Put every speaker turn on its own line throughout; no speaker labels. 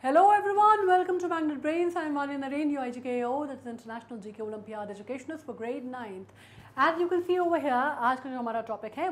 Hello everyone, welcome to Magnet Brains. I'm Arya Naren, UIGKO, that is International GK Olympiad Educationist for grade 9th. As you can see over here, आज का जो हमारा topic है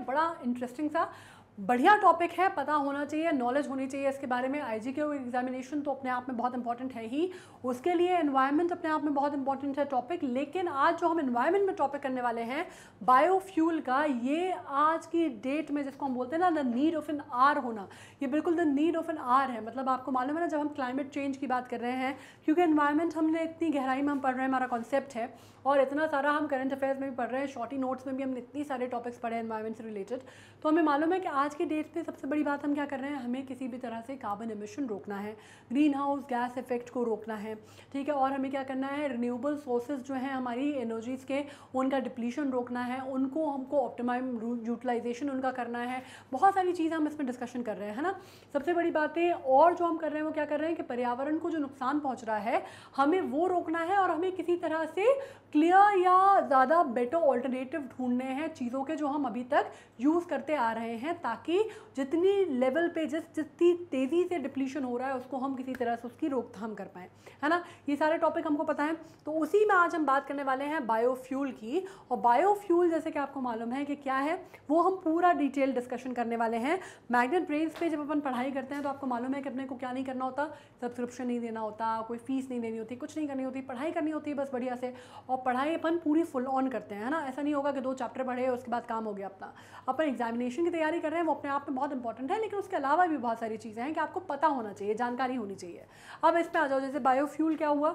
बढ़िया topic है पता होना चाहिए नॉलेज होनी चाहिए इसके बारे में आई जी के एग्जामिनेशन तो अपने आप में बहुत इंपॉर्टेंट है ही उसके लिए एनवायरनमेंट अपने आप में बहुत इंपॉर्टेंट है टॉपिक लेकिन आज जो हम एनवायरनमेंट में टॉपिक करने वाले हैं बायोफ्यूल का ये आज की डेट में जिसको हम बोलते हैं ना the need of N R होना ये बिल्कुल the need of N R है मतलब आपको मालूम है ना जब हम क्लाइमेट चेंज की बात कर रहे हैं क्योंकि एनवायरमेंट हमने इतनी गहराई में हम पढ़ रहे हैं हमारा कॉन्सेप्ट है और इतना सारा हम करंट अफेयर्स में भी पढ़ रहे हैं शॉर्टी नोट्स में भी हमने इतनी सारे टॉपिक्स पढ़े हैं इन्वायरमेंट से रिलेटेड तो हमें मालूम है कि आज की डेट में सबसे बड़ी बात हम क्या कर रहे हैं हमें किसी भी तरह से कार्बन एमिशन रोकना है ग्रीन हाउस गैस इफेक्ट को रोकना है ठीक है और हमें क्या करना है रिन्यूएबल सोर्सेज जो हैं हमारी एनर्जीज़ के उनका डिप्लीशन रोकना है उनको हमको ऑप्टिमाइम यूटिलाइजेशन उनका करना है बहुत सारी चीज़ें हम इसमें डिस्कशन कर रहे हैं है ना सबसे बड़ी बातें और जो हम कर रहे हैं वो क्या कर रहे हैं कि पर्यावरण को जो नुकसान पहुंच रहा है हमें वो रोकना है और हमें किसी तरह से क्लियर या ज़्यादा बेटर ऑल्टरनेटिव ढूंढने हैं चीज़ों के जो हम अभी तक यूज़ करते आ रहे हैं ताकि जितनी लेवल पे जिस जितनी तेज़ी से डिप्लीशन हो रहा है उसको हम किसी तरह से उसकी रोकथाम कर पाएँ है ना ये सारे टॉपिक हमको पता है तो उसी में आज हम बात करने वाले हैं बायोफ्यूल की और बायोफ्यूल जैसे कि आपको मालूम है कि क्या है वो हम पूरा डिटेल डिस्कशन करने वाले हैं मैग्नेट ब्रेन्स पर जब अपन पढ़ाई करते हैं तो आपको मालूम है कि अपने को क्या नहीं करना होता सब्सक्रिप्शन नहीं देना होता कोई फीस नहीं देनी होती कुछ नहीं करनी होती पढ़ाई करनी होती है बस बढ़िया से और पढ़ाई अपन पूरी फुल ऑन करते हैं ना ऐसा नहीं होगा कि दो चैप्टर पढ़े उसके बाद काम हो गया अपना अपन एग्जामिनेशन की तैयारी कर रहे हैं वो अपने आप में बहुत इंपॉर्टेंट है लेकिन उसके अलावा भी बहुत सारी चीज़ें हैं कि आपको पता होना चाहिए जानकारी होनी चाहिए अब इसमें आ जाओ जैसे बायोफ्यूल क्या हुआ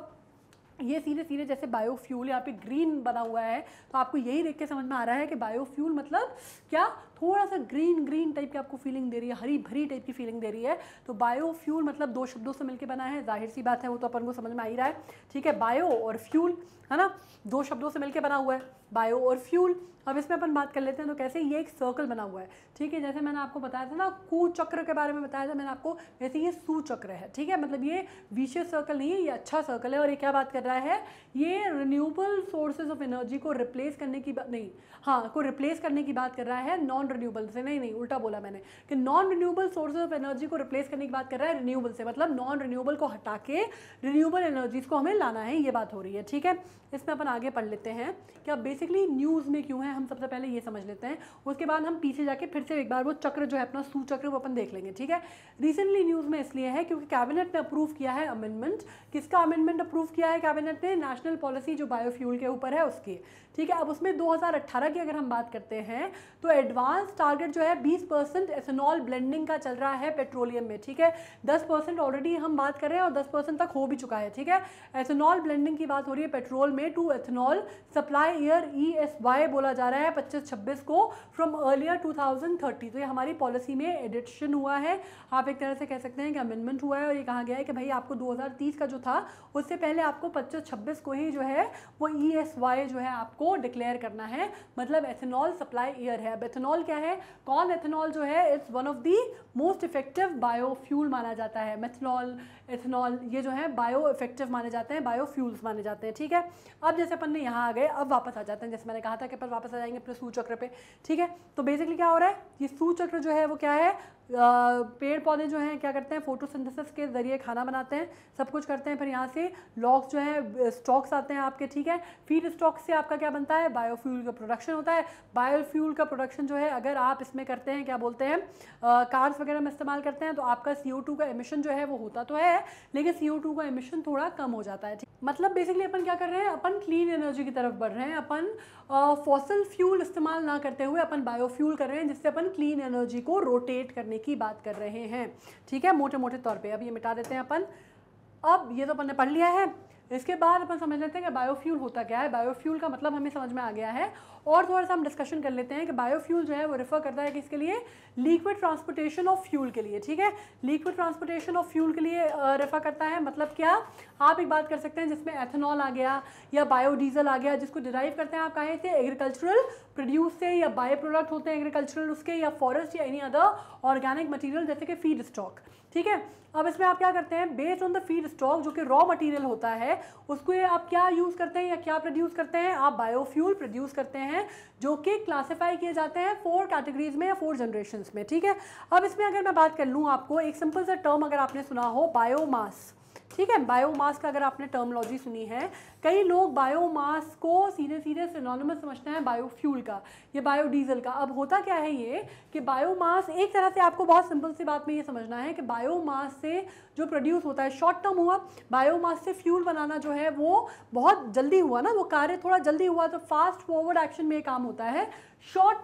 ये सीधे सीधे जैसे बायोफ्यूल यहाँ पे ग्रीन बना हुआ है तो आपको यही देख के समझ में आ रहा है कि बायोफ्यूल मतलब क्या थोड़ा सा ग्रीन ग्रीन टाइप की आपको फीलिंग दे रही है हरी भरी टाइप की फीलिंग दे रही है तो बायोफ्यूल मतलब दो शब्दों से मिलकर बना है जाहिर सी बात है वो तो अपन को समझ में आ ही रहा है ठीक है बायो और फ्यूल है ना दो शब्दों से मिलकर बना हुआ है बायो और फ्यूल अब इसमें अपन बात कर लेते हैं तो कैसे ये एक सर्कल बना हुआ है ठीक है जैसे मैंने आपको बताया था ना कुचक्र के बारे में बताया था मैंने आपको वैसे ये सुचक्र है ठीक है मतलब ये विशेष सर्कल नहीं है ये अच्छा सर्कल है और ये क्या बात कर रहा है ये रिन्यूएबल सोर्सेज ऑफ एनर्जी को रिप्लेस करने की नहीं हाँ को रिप्लेस करने की बात कर रहा है नॉन रिन्यूएबल से नहीं नहीं उल्टा बोला मैंने कि non renewable sources of energy को रिप्लेस करने की बात कर रहा है रिन्यूएबल से मतलब नॉन रिन्यूएबल को हटा के रिन्यूएबल एनर्जीज को हमें लाना है ये बात हो रही है ठीक है इसमें अपन आगे पढ़ लेते हैं कि अब बेसिकली न्यूज़ में क्यों है हम सबसे पहले ये समझ लेते हैं उसके बाद हम पीछे जाके फिर से एक बार वो चक्र जो है अपना सूचक्र वो अपन देख लेंगे ठीक है रिसेंटली न्यूज़ में इसलिए है क्योंकि कैबिनेट ने अप्रूव किया है अमेंडमेंट किसका अमेंडमेंट अप्रूव किया है कैबिनेट ने नेशनल पॉलिसी जो बायोफ्यूल के ऊपर है उसकी ठीक है अब उसमें 2018 की अगर हम बात करते हैं तो एडवांस एडवांस टारगेट जो है 20 परसेंट एथेनॉल ब्लेंडिंग का चल रहा है पेट्रोलियम में ठीक है 10 परसेंट ऑलरेडी हम बात कर रहे हैं और 10 परसेंट तक हो भी चुका है ठीक है एथेनॉल ब्लेंडिंग की बात हो रही है पेट्रोल में to ethanol supply year E S Y बोला जा रहा है पच्चीस छब्बीस को फ्रॉम अर्लियर टू तो ये हमारी पॉलिसी में एडिशन हुआ है आप एक तरह से कह सकते हैं कि अमेंडमेंट हुआ है और ये कहा गया है कि भाई आपको 2030 का जो था उससे पहले आपको पच्चीस छब्बीस को ही जो है वो ई एस वाई जो है आपको डिक्लेयर करना है मतलब एथेनॉल सप्लाई ईयर है अब एथेनॉल एथेनॉल क्या है कॉर्न एथेनॉल जो है it's one of the most effective biofuel माना जाता है मेथनॉल एथेनॉल ये जो है बायो इफेक्टिव माने जाते हैं बायोफ्यूल्स माने जाते हैं ठीक है अब जैसे अपन ने यहाँ आ गए अब वापस आ जाते हैं जैसे मैंने कहा था कि अपन वापस आ जाएंगे अपने सूचक्र पे ठीक है तो बेसिकली क्या हो रहा है ये सूचक्र जो है वो क्या है पेड़ पौधे जो हैं क्या करते हैं फोटोसिंथेसिस के ज़रिए खाना बनाते हैं सब कुछ करते हैं फिर यहाँ से लॉक्स जो है स्टॉक्स आते हैं आपके ठीक है फीड स्टॉक से आपका क्या बनता है बायोफ्यूल का प्रोडक्शन होता है बायोफ्यूल का प्रोडक्शन जो है अगर आप इसमें करते हैं क्या बोलते हैं कार्स वगैरह में इस्तेमाल करते हैं तो आपका सी का एमिशन जो है वो होता तो है लेकिन सी का एमिशन थोड़ा कम हो जाता है ठीक मतलब बेसिकली अपन क्या कर रहे हैं अपन क्लीन एनर्जी की तरफ बढ़ रहे हैं अपन फॉसल फ्यूल इस्तेमाल ना करते हुए अपन बायोफ्यूल कर रहे हैं जिससे अपन क्लीन एनर्जी को रोटेट करने की बात कर रहे हैं ठीक है मोटे मोटे तौर पर अब ये मिटा देते हैं अपन अब ये तो अपन ने पढ़ लिया है इसके बाद अपन समझ लेते हैं कि बायोफ्यूल होता क्या है बायोफ्यूल का मतलब हमें समझ में आ गया है और थोड़ा सा हम डिस्कशन कर लेते हैं कि बायोफ्यूल जो है वो रेफर करता है कि इसके लिए लिक्विड ट्रांसपोर्टेशन ऑफ फ्यूल के लिए ठीक है लिक्विड ट्रांसपोर्टेशन ऑफ फ्यूल के लिए रेफर करता है मतलब क्या आप एक बात कर सकते हैं जिसमें एथेनॉल आ गया या बायोडीजल आ गया जिसको डिराइव करते हैं आप कहें से एग्रीकल्चरल प्रोड्यूस से या बायो प्रोडक्ट होते हैं एग्रीकल्चरल उसके या फॉरेस्ट या एनी अदर ऑर्गेनिक मटीरियल जैसे कि फीड स्टॉक ठीक है अब इसमें आप क्या करते हैं based on the feed stock जो कि रॉ मटेरियल होता है उसको आप क्या यूज़ करते हैं या क्या प्रोड्यूस करते हैं आप बायोफ्यूल प्रोड्यूस करते हैं हैं जो कि क्लासीफाई किए जाते हैं फोर कैटेगरीज में या फोर जनरेशन में ठीक है अब इसमें अगर मैं बात कर लूँ आपको एक सिंपल सा टर्म अगर आपने सुना हो बायोमास ठीक है बायोमास का अगर आपने टर्मोलॉजी सुनी है कई लोग बायोमास को सीधे सीधे सिनोनिमस समझते हैं बायोफ्यूल का या बायोडीजल का अब होता क्या है ये कि बायोमास एक तरह से आपको बहुत सिंपल सी बात में ये समझना है कि बायोमास से जो प्रोड्यूस होता है शॉर्ट टर्म हुआ बायोमास से फ्यूल बनाना जो है वो बहुत जल्दी हुआ ना वो कार्य थोड़ा जल्दी हुआ तो फास्ट फॉरवर्ड एक्शन में ये काम होता है शॉर्ट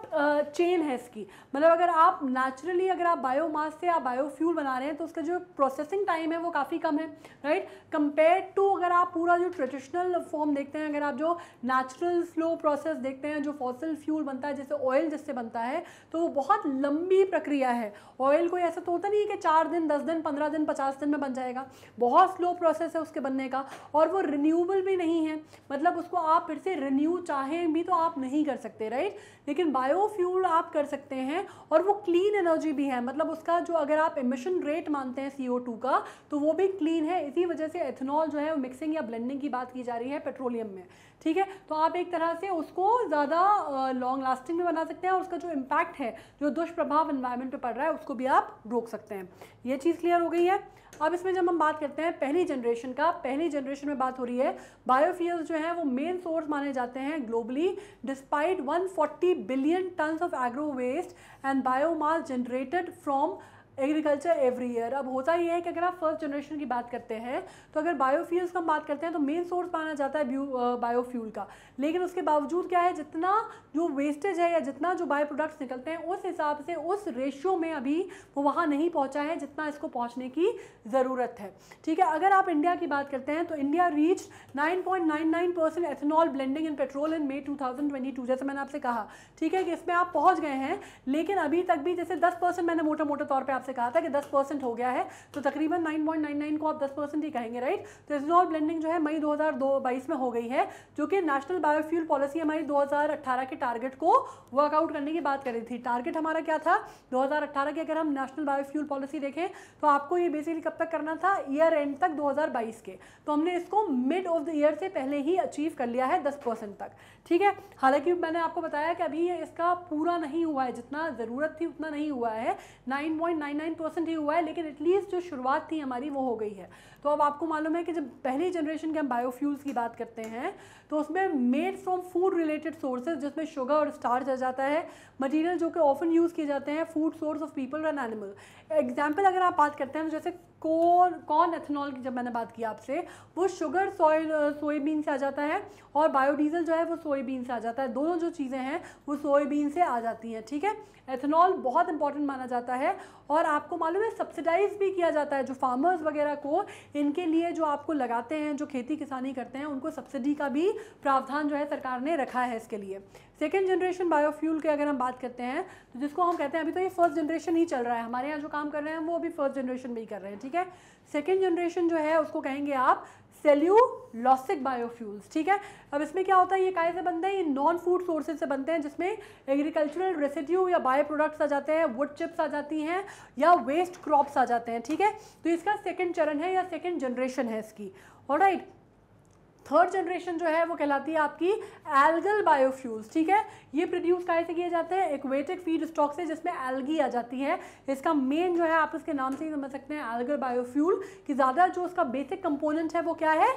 चेन uh, है इसकी मतलब अगर आप नेचुरली अगर आप बायोमास से या बायोफ्यूल बना रहे हैं तो उसका जो प्रोसेसिंग टाइम है वो काफ़ी कम है राइट कंपेयर टू अगर आप पूरा जो ट्रेडिशनल फॉर्म देखते हैं अगर आप जो नेचुरल स्लो प्रोसेस देखते हैं जो फॉसल फ्यूल बनता है जैसे ऑयल जिससे बनता है तो वो बहुत लंबी प्रक्रिया है ऑयल कोई ऐसा तो होता नहीं है कि चार दिन दस दिन पंद्रह दिन पचास दिन में बन जाएगा बहुत स्लो प्रोसेस है उसके बनने का और वो रिन्यूएबल भी नहीं है मतलब उसको आप फिर से रिन्यू चाहें भी तो आप नहीं कर सकते राइट लेकिन बायोफ्यूल आप कर सकते हैं और वो क्लीन एनर्जी भी है मतलब उसका जो अगर आप इमिशन रेट मानते हैं सी का तो वो भी क्लीन है इसी वजह से एथेनॉल जो है वो मिक्सिंग या ब्लेंडिंग की बात की जा रही है पेट्रोलियम में ठीक है तो आप एक तरह से उसको ज़्यादा लॉन्ग लास्टिंग में बना सकते हैं और उसका जो इम्पैक्ट है जो दुष्प्रभाव इन्वायरमेंट पर पड़ रहा है उसको भी आप रोक सकते हैं ये चीज़ क्लियर हो गई है अब इसमें जब हम बात करते हैं पहली जनरेशन का पहली जनरेशन में बात हो रही है बायोफ्यूल्स जो है वो मेन सोर्स माने जाते हैं globally despite 140 billion tons of agro waste and biomass generated from agriculture every year अब होता ही है कि अगर आप फर्स्ट जनरेशन की बात करते हैं तो अगर बायोफ्यूल्स का हम बात करते हैं तो मेन सोर्स माना जाता है बायोफ्यूल का लेकिन उसके बावजूद क्या है जितना जो वेस्टेज है या जितना जो बायो प्रोडक्ट्स निकलते हैं उस हिसाब से उस रेशियो में अभी वो वहाँ नहीं पहुँचा है जितना इसको पहुँचने की ज़रूरत है ठीक है अगर आप इंडिया की बात करते हैं तो India reach nine percent ethanol blending in petrol in May two जैसे मैंने आपसे कहा ठीक है कि इसमें आप पहुँच गए हैं लेकिन अभी तक भी जैसे दस परसेंट मैंने मोटा मोटा तौर पर आपसे आपसे कहा था कि दस परसेंट हो गया है तो तकरीबन नाइन पॉइंट नाइन नाइन को आप दस परसेंट ही कहेंगे राइट तो इथेनॉल ब्लेंडिंग जो है मई दो हज़ार दो बाईस में हो गई है जो कि नेशनल बायोफ्यूल पॉलिसी हमारी दो हज़ार अट्ठारह के टारगेट को वर्कआउट करने की बात कर रही थी टारगेट हमारा क्या था दो हज़ार अट्ठारह की अगर हम नेशनल बायोफ्यूल पॉलिसी देखें तो आपको ये बेसिकली कब तक करना था ईयर एंड तक दो हज़ार बाईस के तो हमने इसको मिड ऑफ द ईयर से पहले ही अचीव कर लिया है दस परसेंट तक ठीक है हालांकि मैंने आपको बताया कि अभी ये इसका पूरा नहीं हुआ है जितना ज़रूरत थी उतना नहीं हुआ है नाइन 99% परसेंट ही हुआ है लेकिन एटलीस्ट जो शुरुआत थी हमारी वो हो गई है तो अब आपको मालूम है कि जब पहली जनरेशन के हम बायोफ्यूल्स की बात करते हैं तो उसमें made from food related sources जिसमें शुगर और स्टार्च आ जाता है मटीरियल जो कि ऑफन यूज़ किए जाते हैं food source of people and animal example अगर आप बात करते हैं तो जैसे कोर कॉर्न एथेनॉल की जब मैंने बात की आपसे वो शुगर सॉयल सोयाबीन से आ जाता है और बायोडीजल जो है वो सोयाबीन से आ जाता है दोनों जो चीज़ें हैं वो सोयाबीन से आ जाती हैं ठीक है एथेनॉल बहुत इंपॉर्टेंट माना जाता है और आपको मालूम है सब्सिडाइज भी किया जाता है जो फार्मर्स वगैरह को इनके लिए जो आपको लगाते हैं जो खेती किसानी करते हैं उनको सब्सिडी का भी प्रावधान जो है सरकार ने रखा है इसके लिए सेकेंड जनरेशन बायोफ्यूल की अगर हम बात करते हैं तो जिसको हम कहते हैं अभी तो ये फर्स्ट जनरेशन ही चल रहा है हमारे यहाँ जो काम कर रहे हैं वो अभी फर्स्ट जनरेशन में ही कर रहे हैं ठीक है सेकेंड जनरेशन जो है उसको कहेंगे आप सेल्यूलॉसिक बायोफ्यूल्स ठीक है अब इसमें क्या होता है ये काय से बनते हैं ये नॉन फूड सोर्सेज से बनते हैं जिसमें एग्रीकल्चरल रेसिड्यू या बायो प्रोडक्ट्स आ जाते हैं वुड चिप्स आ जाती हैं या वेस्ट क्रॉप्स आ जाते हैं ठीक है तो इसका सेकेंड चरण है या सेकेंड जनरेशन है इसकी और राइट थर्ड जनरेशन जो है वो कहलाती है आपकी एल्गल बायोफ्यूल्स ठीक है ये प्रोड्यूस कहा से किए जाते हैं इक्वेटेड फीड स्टॉक से जिसमें एल्गी आ जाती है इसका मेन जो है आप इसके नाम से ही समझ सकते हैं एल्गल बायोफ्यूल कि ज़्यादा जो उसका बेसिक कंपोनेंट है वो क्या है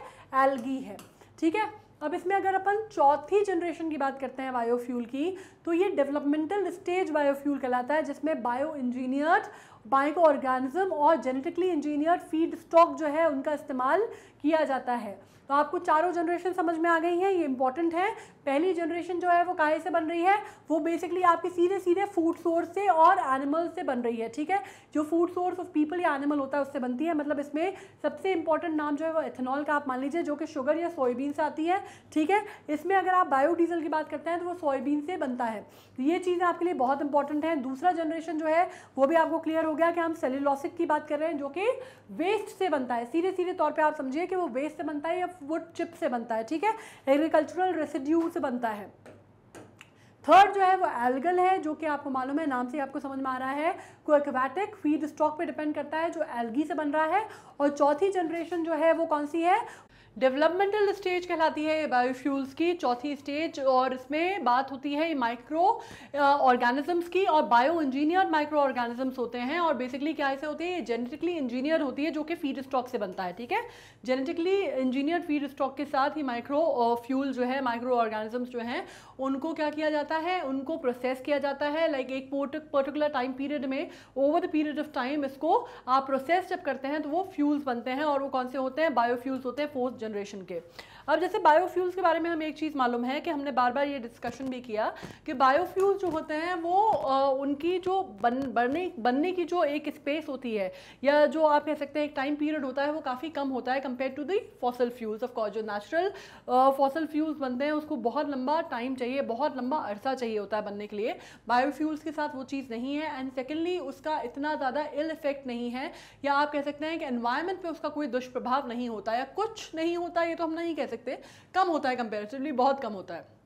एल्गी है ठीक है अब इसमें अगर अपन चौथी जनरेशन की बात करते हैं बायोफ्यूल की तो ये डेवलपमेंटल स्टेज बायोफ्यूल कहलाता है जिसमें बायो इंजीनियर्ड बायो ऑर्गेनिज्म और जेनेटिकली इंजीनियर्ड फीड स्टॉक जो है उनका इस्तेमाल किया जाता है तो आपको चारों जनरेशन समझ में आ गई है ये इंपॉर्टेंट है पहली जनरेशन जो है वो काहे से बन रही है वो बेसिकली आपके सीधे सीधे फूड सोर्स से और एनिमल से बन रही है ठीक है जो फूड सोर्स ऑफ पीपल या एनिमल होता है उससे बनती है मतलब इसमें सबसे इंपॉर्टेंट नाम जो है वो एथेनॉल का आप मान लीजिए जो कि शुगर या सोयाबीन से आती है ठीक है इसमें अगर आप बायोडीजल की बात करते हैं तो वो सोयाबीन से बनता है तो ये चीज़ें आपके लिए बहुत इंपॉर्टेंट है दूसरा जनरेशन जो है वो भी आपको क्लियर हो गया कि हम सेलुलॉसिक की बात कर रहे हैं जो कि वेस्ट से बनता है सीधे सीधे तौर पर आप समझिए कि वो वेस्ट से बनता है या वुड चिप से बनता है ठीक है एग्रीकल्चरल रेसिड्यू से बनता है थर्ड जो है वो एल्गल है जो कि आपको मालूम है नाम से आपको समझ में आ रहा है को एक्वाटिक फीड स्टॉक पे डिपेंड करता है जो एल्गी से बन रहा है और चौथी जनरेशन जो है वो कौन सी है डेवलपमेंटल स्टेज कहलाती है बायोफ्यूल्स की चौथी स्टेज और इसमें बात होती है माइक्रो ऑर्गेनिजम्स की और बायो इंजीनियर माइक्रो ऑर्गेनिजम्स होते हैं और बेसिकली क्या ऐसे होते हैं ये जेनेटिकली इंजीनियर होती है जो कि फीड स्टॉक से बनता है ठीक है जेनेटिकली इंजीनियर फीड स्टॉक के साथ ही माइक्रो फ्यूल जो है माइक्रो ऑर्गेनिजम्स जो हैं उनको क्या किया जाता है उनको प्रोसेस किया जाता है लाइक एक पर्टिकुलर टाइम पीरियड में over the period of time इसको आप प्रोसेस जब करते हैं तो वो फ्यूल्स बनते हैं और वो कौन से होते हैं बायोफ्यूल्स होते हैं फोर्थ जनरेशन के अब जैसे बायोफ्यूल्स के बारे में हमें एक चीज़ मालूम है कि हमने बार बार ये डिस्कशन भी किया कि बायोफ्यूल्स जो होते हैं वो आ, उनकी जो बन बनने बनने की जो एक स्पेस होती है या जो आप कह सकते हैं एक टाइम पीरियड होता है वो काफ़ी कम होता है compare to the fossil fuels of course जो नेचुरल फॉसल फ्यूल्स बनते हैं उसको बहुत लंबा टाइम चाहिए बहुत लंबा अरसा चाहिए होता है बनने के लिए बायोफ्यूल्स के साथ वो चीज़ नहीं है एंड सेकेंडली उसका इतना ज़्यादा इल इफेक्ट नहीं है या आप कह सकते हैं कि एनवायरमेंट पर उसका कोई दुष्प्रभाव नहीं होता या कुछ नहीं होता ये तो हम नहीं कह सकते सकते कम होता है कंपेरेटिवली बहुत कम होता है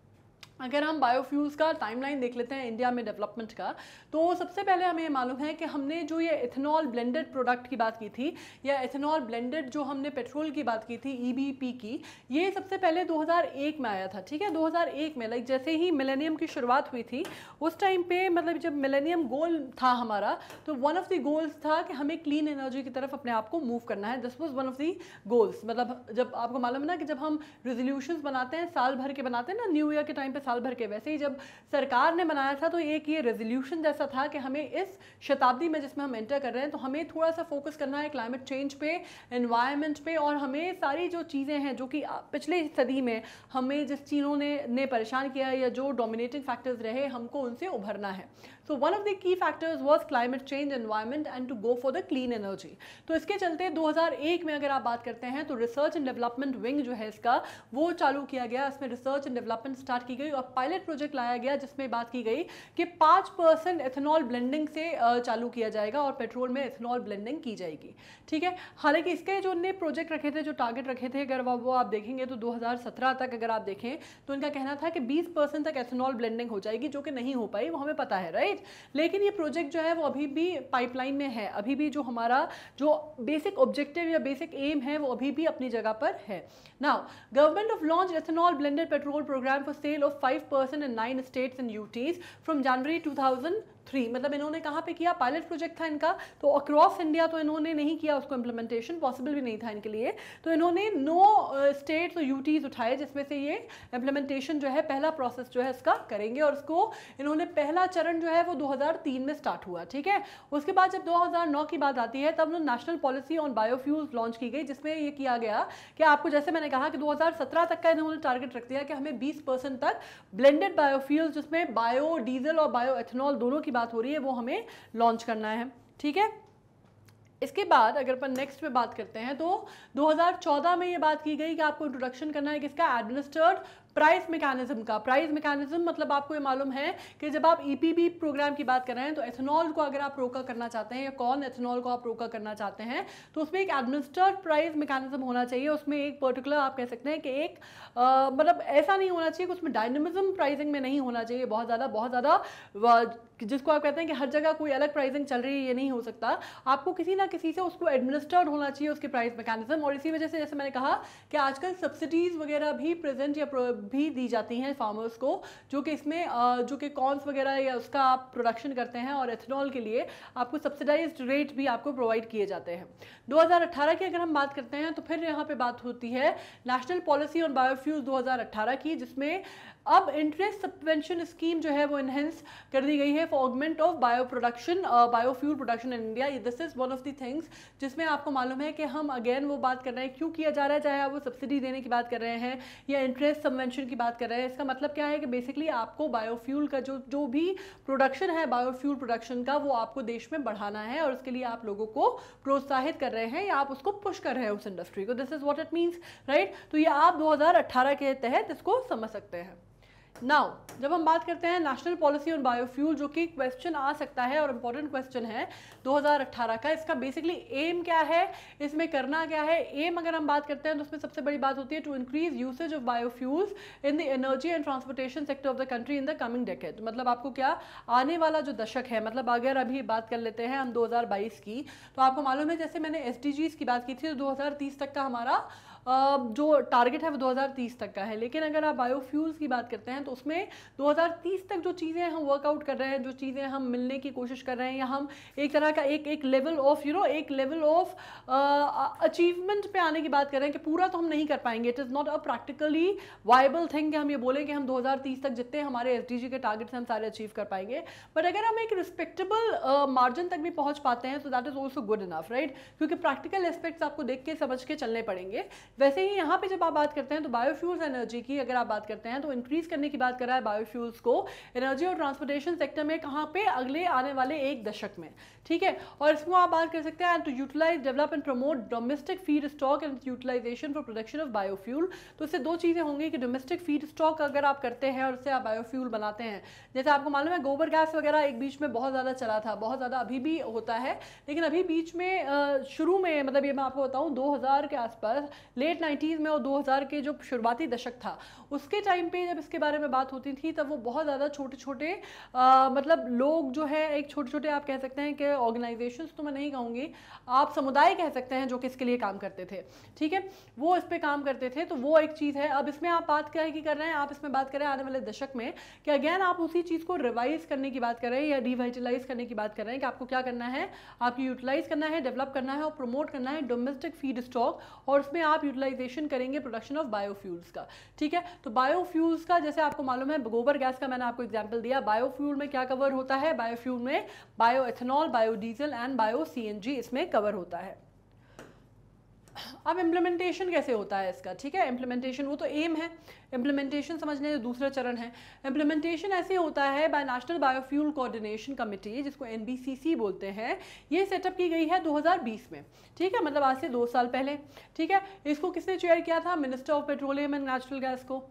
अगर हम बायोफ्यूल्स का टाइमलाइन देख लेते हैं इंडिया में डेवलपमेंट का तो सबसे पहले हमें मालूम है कि हमने जो ये इथेनॉल ब्लेंडेड प्रोडक्ट की बात की थी या इथेनॉल ब्लेंडेड जो हमने पेट्रोल की बात की थी ई e की ये सबसे पहले 2001 में आया था ठीक है 2001 में लाइक जैसे ही मिलेनियम की शुरुआत हुई थी उस टाइम पे मतलब जब मिलेनियम गोल था हमारा तो वन ऑफ दी गोल्स था कि हमें क्लीन एनर्जी की तरफ अपने आप को मूव करना है this was one of the goals मतलब जब आपको मालूम है ना कि जब हम रेजोल्यूशन बनाते हैं साल भर के बनाते हैं ना न्यू ईयर के टाइम पे साल भर के वैसे ही जब सरकार ने बनाया था तो एक ये रेजोल्यूशन जैसा सा था कि हमें इस शताब्दी में जिसमें हम एंटर कर रहे हैं तो हमें थोड़ा सा फोकस करना है क्लाइमेट चेंज पे इन्वायरमेंट पे और हमें सारी जो चीज़ें हैं जो कि पिछले सदी में हमें जिस चीज़ों ने ने परेशान किया या जो डोमिनेटिंग फैक्टर्स रहे हमको उनसे उभरना है so one of the key factors was climate change environment and to go for the clean energy तो इसके चलते 2001 में अगर आप बात करते हैं तो रिसर्च एंड डेवलपमेंट विंग जो है इसका वो चालू किया गया इसमें रिसर्च एंड डेवलपमेंट स्टार्ट की गई और पायलट प्रोजेक्ट लाया गया जिसमें बात की गई कि पाँच परसेंट एथेनॉल ब्लेंडिंग से चालू किया जाएगा और पेट्रोल में एथेनॉल ब्लेंडिंग की जाएगी ठीक है हालांकि इसके जो नए प्रोजेक्ट रखे थे जो टारगेट रखे थे अगर वो आप देखेंगे तो 2017 तक अगर आप देखें तो इनका कहना था कि 20 परसेंट तक एथेनॉल ब्लेंडिंग हो जाएगी जो कि नहीं हो पाई वो हमें पता है राइट राइट लेकिन ये प्रोजेक्ट जो है वो अभी भी पाइपलाइन में है अभी भी जो हमारा जो बेसिक ऑब्जेक्टिव या बेसिक एम है वो अभी भी अपनी जगह पर है now government of launch ethanol blended petrol programme for sale of five percent in nine states and UTs from January two thousand three मतलब इन्होंने कहाँ पे किया पायलट प्रोजेक्ट था इनका तो अक्रॉस इंडिया तो इन्होंने नहीं किया उसको इम्प्लीमेंटेशन पॉसिबल भी नहीं था इनके लिए तो इन्होंने नो स्टेट्स uh, और यूटीज उठाए जिसमें से ये इम्प्लीमेंटेशन जो है पहला प्रोसेस जो है इसका करेंगे और उसको इन्होंने पहला चरण जो है वो दो में स्टार्ट हुआ ठीक है उसके बाद जब दो की बात आती है तब national policy on biofuels launch की गई जिसमें यह किया गया कि आपको जैसे मैंने कहा कि दो तक का इन्होंने टारगेट रख दिया कि हमें बीस परसेंट तक ब्लेंडेड बायोफ्यूल्स जिसमें बायो डीजल और बायो एथेनॉल दोनों की बात हो रही है वो हमें लॉन्च करना है ठीक है इसके बाद अगर अपन नेक्स्ट पे बात करते हैं तो 2014 में ये बात की गई कि आपको इंट्रोडक्शन करना है किसका एडमिनिस्टर्ड प्राइस मैकेनिज्म का प्राइस मैकेनिज्म मतलब आपको ये मालूम है कि जब आप ई e प्रोग्राम की बात कर रहे हैं तो एथेनॉल को अगर आप रोका करना चाहते हैं या कौन एथेनॉल को आप रोका करना चाहते हैं तो उसमें एक एडमिनिस्टर्ड प्राइस मैकेनिज्म होना चाहिए उसमें एक पर्टिकुलर आप कह सकते हैं कि एक आ, मतलब ऐसा नहीं होना चाहिए कि उसमें डायनमिज्म प्राइसिंग में नहीं होना चाहिए बहुत ज़्यादा बहुत ज़्यादा जिसको आप कहते हैं कि हर जगह कोई अलग प्राइसिंग चल रही है ये नहीं हो सकता आपको किसी ना किसी से उसको एडमिनिस्टर्ड होना चाहिए उसके प्राइस मैकेनिज्म और इसी वजह से जैसे मैंने कहा कि आजकल सब्सिडीज़ वगैरह भी प्रेजेंट या भी दी जाती हैं फार्मर्स को जो कि इसमें जो कि कॉर्न्स वगैरह या उसका आप प्रोडक्शन करते हैं और एथेनॉल के लिए आपको सब्सिडाइज रेट भी आपको प्रोवाइड किए जाते हैं 2018 की अगर हम बात करते हैं तो फिर यहाँ पर बात होती है नेशनल पॉलिसी ऑन बायोफ्यूल 2018 की जिसमें अब इंटरेस्ट सबवेंशन स्कीम जो है वो इन्हेंस कर दी गई है for augment of bio production biofuel production in India this is one of the things जिसमें आपको मालूम है कि हम अगेन वो बात कर रहे हैं क्यों किया जा रहा है चाहे आप वो सब्सिडी देने की बात कर रहे हैं या इंटरेस्ट सबवेंशन की बात कर रहे हैं इसका मतलब क्या है कि बेसिकली आपको बायोफ्यूल का जो जो भी प्रोडक्शन है बायोफ्यूल प्रोडक्शन का वो आपको देश में बढ़ाना है और उसके लिए आप लोगों को प्रोत्साहित कर रहे हैं या आप उसको पुश कर रहे हैं उस इंडस्ट्री को this is what it means right तो ये आप दो के तहत इसको समझ सकते हैं नाउ जब हम बात करते हैं नेशनल पॉलिसी ऑन बायोफ्यूल जो कि क्वेश्चन आ सकता है और इम्पोर्टेंट क्वेश्चन है 2018 का इसका बेसिकली एम क्या है इसमें करना क्या है एम अगर हम बात करते हैं तो उसमें सबसे बड़ी बात होती है to increase usage of biofuels in the energy and transportation sector of the country in the coming decade मतलब आपको क्या आने वाला जो दशक है मतलब अगर अभी बात कर लेते हैं हम दो की तो आपको मालूम है जैसे मैंने एस की बात की थी तो दो तक का हमारा जो टारगेट है वो 2030 तक का है लेकिन अगर आप बायोफ्यूल्स की बात करते हैं तो उसमें 2030 तक जो चीज़ें हम वर्कआउट कर रहे हैं जो चीज़ें हम मिलने की कोशिश कर रहे हैं या हम एक तरह का एक एक लेवल ऑफ यू नो एक लेवल ऑफ अचीवमेंट पे आने की बात कर रहे हैं कि पूरा तो हम नहीं कर पाएंगे it is not a practically viable thing कि हम ये बोलें कि हम दो तक जितने हमारे एस के टारगेट्स हैं हम सारे अचीव कर पाएंगे बट अगर हम एक रिस्पेक्टेबल मार्जिन uh, तक भी पहुंच पाते हैं तो that is also good enough right क्योंकि प्रैक्टिकल एस्पेक्ट्स आपको देख के समझ के चलने पड़ेंगे वैसे ही यहाँ पे जब आप बात करते हैं तो बायोफ्यूल्स एनर्जी की अगर आप बात करते हैं तो इंक्रीज करने की बात कर रहा है बायोफ्यूल्स को एनर्जी और ट्रांसपोर्टेशन सेक्टर में कहाँ पे अगले आने वाले एक दशक में ठीक है और इसमें आप बात कर सकते हैं and to utilize develop and promote domestic feed stock and utilization for production of biofuel तो इससे दो चीज़ें होंगी कि डोमेस्टिक फीड स्टॉक अगर आप करते हैं और उससे आप बायोफ्यूल बनाते हैं जैसे आपको मालूम है गोबर गैस वगैरह एक बीच में बहुत ज़्यादा चला था बहुत ज़्यादा अभी भी होता है लेकिन अभी बीच में शुरू में मतलब ये मैं आपको बताऊँ दो के आसपास लेट नाइन्टीज़ में और दो के जो शुरुआती दशक था उसके टाइम पर जब इसके बारे में बात होती थी तब वो बहुत ज़्यादा छोटे छोटे मतलब लोग जो है एक छोटे छोटे आप कह सकते हैं कि ऑर्गेनाइजेशंस तो मैं नहीं कहूँगी आप समुदाय कह सकते हैं जो कि इसके लिए काम करते थे ठीक है वो इस पर काम करते थे तो वो एक चीज़ है अब इसमें आप बात क्या कर रहे हैं आप इसमें बात कर रहे हैं आने वाले दशक में कि अगेन आप उसी चीज़ को रिवाइज करने की बात कर रहे हैं या रिवाइटलाइज करने की बात कर रहे हैं कि आपको क्या करना है आपको यूटिलाइज करना है डेवलप करना है और प्रमोट करना है डोमेस्टिक फीड स्टॉक और उसमें आप यूटिलाइजेशन करेंगे प्रोडक्शन ऑफ बायोफ्यूल्स का ठीक है तो बायोफ्यूल्स का जैसे आपको मालूम है गोबर गैस का मैंने आपको एग्जाम्पल दिया बायोफ्यूल में क्या कवर होता है बायोफ्यूल में bio ethanol bio biodiesel and bio CNG इसमें कवर होता है अब इम्प्लीमेंटेशन कैसे होता है इसका ठीक है इम्प्लीमेंटेशन वो तो एम है इम्प्लीमेंटेशन समझने का दूसरा चरण है इम्प्लीमेंटेशन ऐसे होता है by national biofuel coordination committee जिसको एन बोलते हैं ये सेटअप की गई है 2020 में ठीक है मतलब आज से दो साल पहले ठीक है इसको किसने चेयर किया था minister of petroleum and natural gas को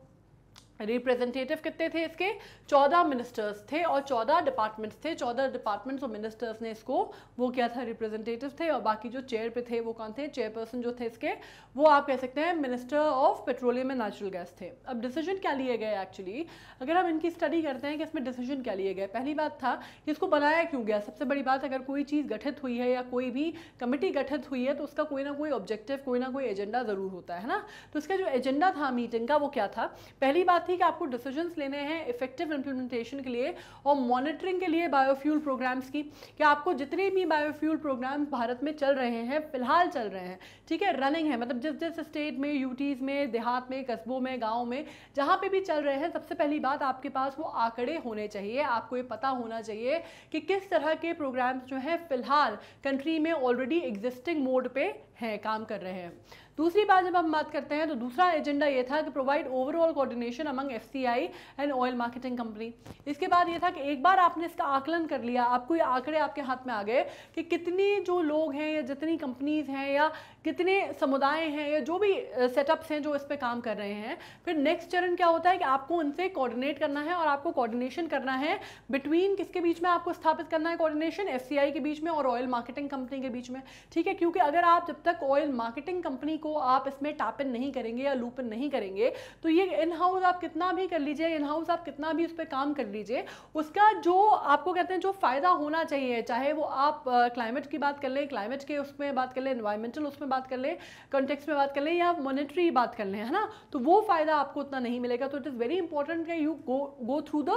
रिप्रेजेंटेटिव कितने थे इसके चौदह मिनिस्टर्स थे और चौदह डिपार्टमेंट्स थे चौदह डिपार्टमेंट्स और मिनिस्टर्स ने इसको वो क्या था रिप्रेजेंटेटिव थे और बाकी जो चेयर पे थे वो कौन थे चेयरपर्सन जो थे इसके वो आप कह सकते हैं minister of petroleum and natural gas थे अब डिसीजन क्या लिए गए एक्चुअली अगर हम इनकी स्टडी करते हैं कि इसमें डिसीजन क्या लिए गए पहली बात था कि इसको बनाया क्यों गया सबसे बड़ी बात अगर कोई चीज़ गठित हुई है या कोई भी कमेटी गठित हुई है तो उसका कोई ना कोई ऑब्जेक्टिव कोई ना कोई एजेंडा ज़रूर होता है ना तो इसका जो एजेंडा था मीटिंग का वो क्या था पहली बात साथ ही कि आपको डिसीजन लेने हैं इफेक्टिव इम्प्लीमेंटेशन के लिए और मॉनिटरिंग के लिए बायोफ्यूल प्रोग्राम्स की कि आपको जितने भी बायोफ्यूल प्रोग्राम भारत में चल रहे हैं फिलहाल चल रहे हैं ठीक है रनिंग है मतलब जिस जिस स्टेट में यूटीज़ में देहात में कस्बों में गाँव में जहाँ पर भी चल रहे हैं सबसे पहली बात आपके पास वो आंकड़े होने चाहिए आपको ये पता होना चाहिए कि किस तरह के प्रोग्राम्स जो हैं फिलहाल कंट्री में ऑलरेडी एग्जिस्टिंग मोड पे हैं काम कर रहे हैं दूसरी बात जब हम बात करते हैं तो दूसरा एजेंडा ये था कि provide overall coordination among F and oil marketing company इसके बाद ये था कि एक बार आपने इसका आकलन कर लिया आपको ये आंकड़े आपके हाथ में आ गए कि कितने जो लोग हैं या जितनी कंपनीज हैं या कितने समुदाय हैं या जो भी सेटअप्स हैं जो इस पर काम कर रहे हैं फिर नेक्स्ट चरण क्या होता है कि आपको उनसे कोऑर्डिनेट करना है और आपको कोऑर्डिनेशन करना है बिटवीन किसके बीच में आपको स्थापित करना है कोऑर्डिनेशन एफ के बीच में और ऑयल मार्केटिंग कंपनी के बीच में ठीक है क्योंकि अगर आप जब तक ऑयल मार्केटिंग कंपनी को आप इसमें टैप इन नहीं करेंगे या लूप इन नहीं करेंगे तो ये इन हाउस आप कितना भी कर लीजिए इन हाउस आप कितना भी उस पर काम कर लीजिए उसका जो आपको कहते हैं जो फ़ायदा होना चाहिए चाहे वो आप क्लाइमेट की बात कर लें क्लाइमेट के उसमें बात कर लें इन्वायरमेंटल उसमें बात कर लें कॉन्टेक्स में बात कर लें या मॉनिटरी बात कर लें है ना तो वो फ़ायदा आपको उतना नहीं मिलेगा तो इट इज़ वेरी इंपॉर्टेंट कि you go go through the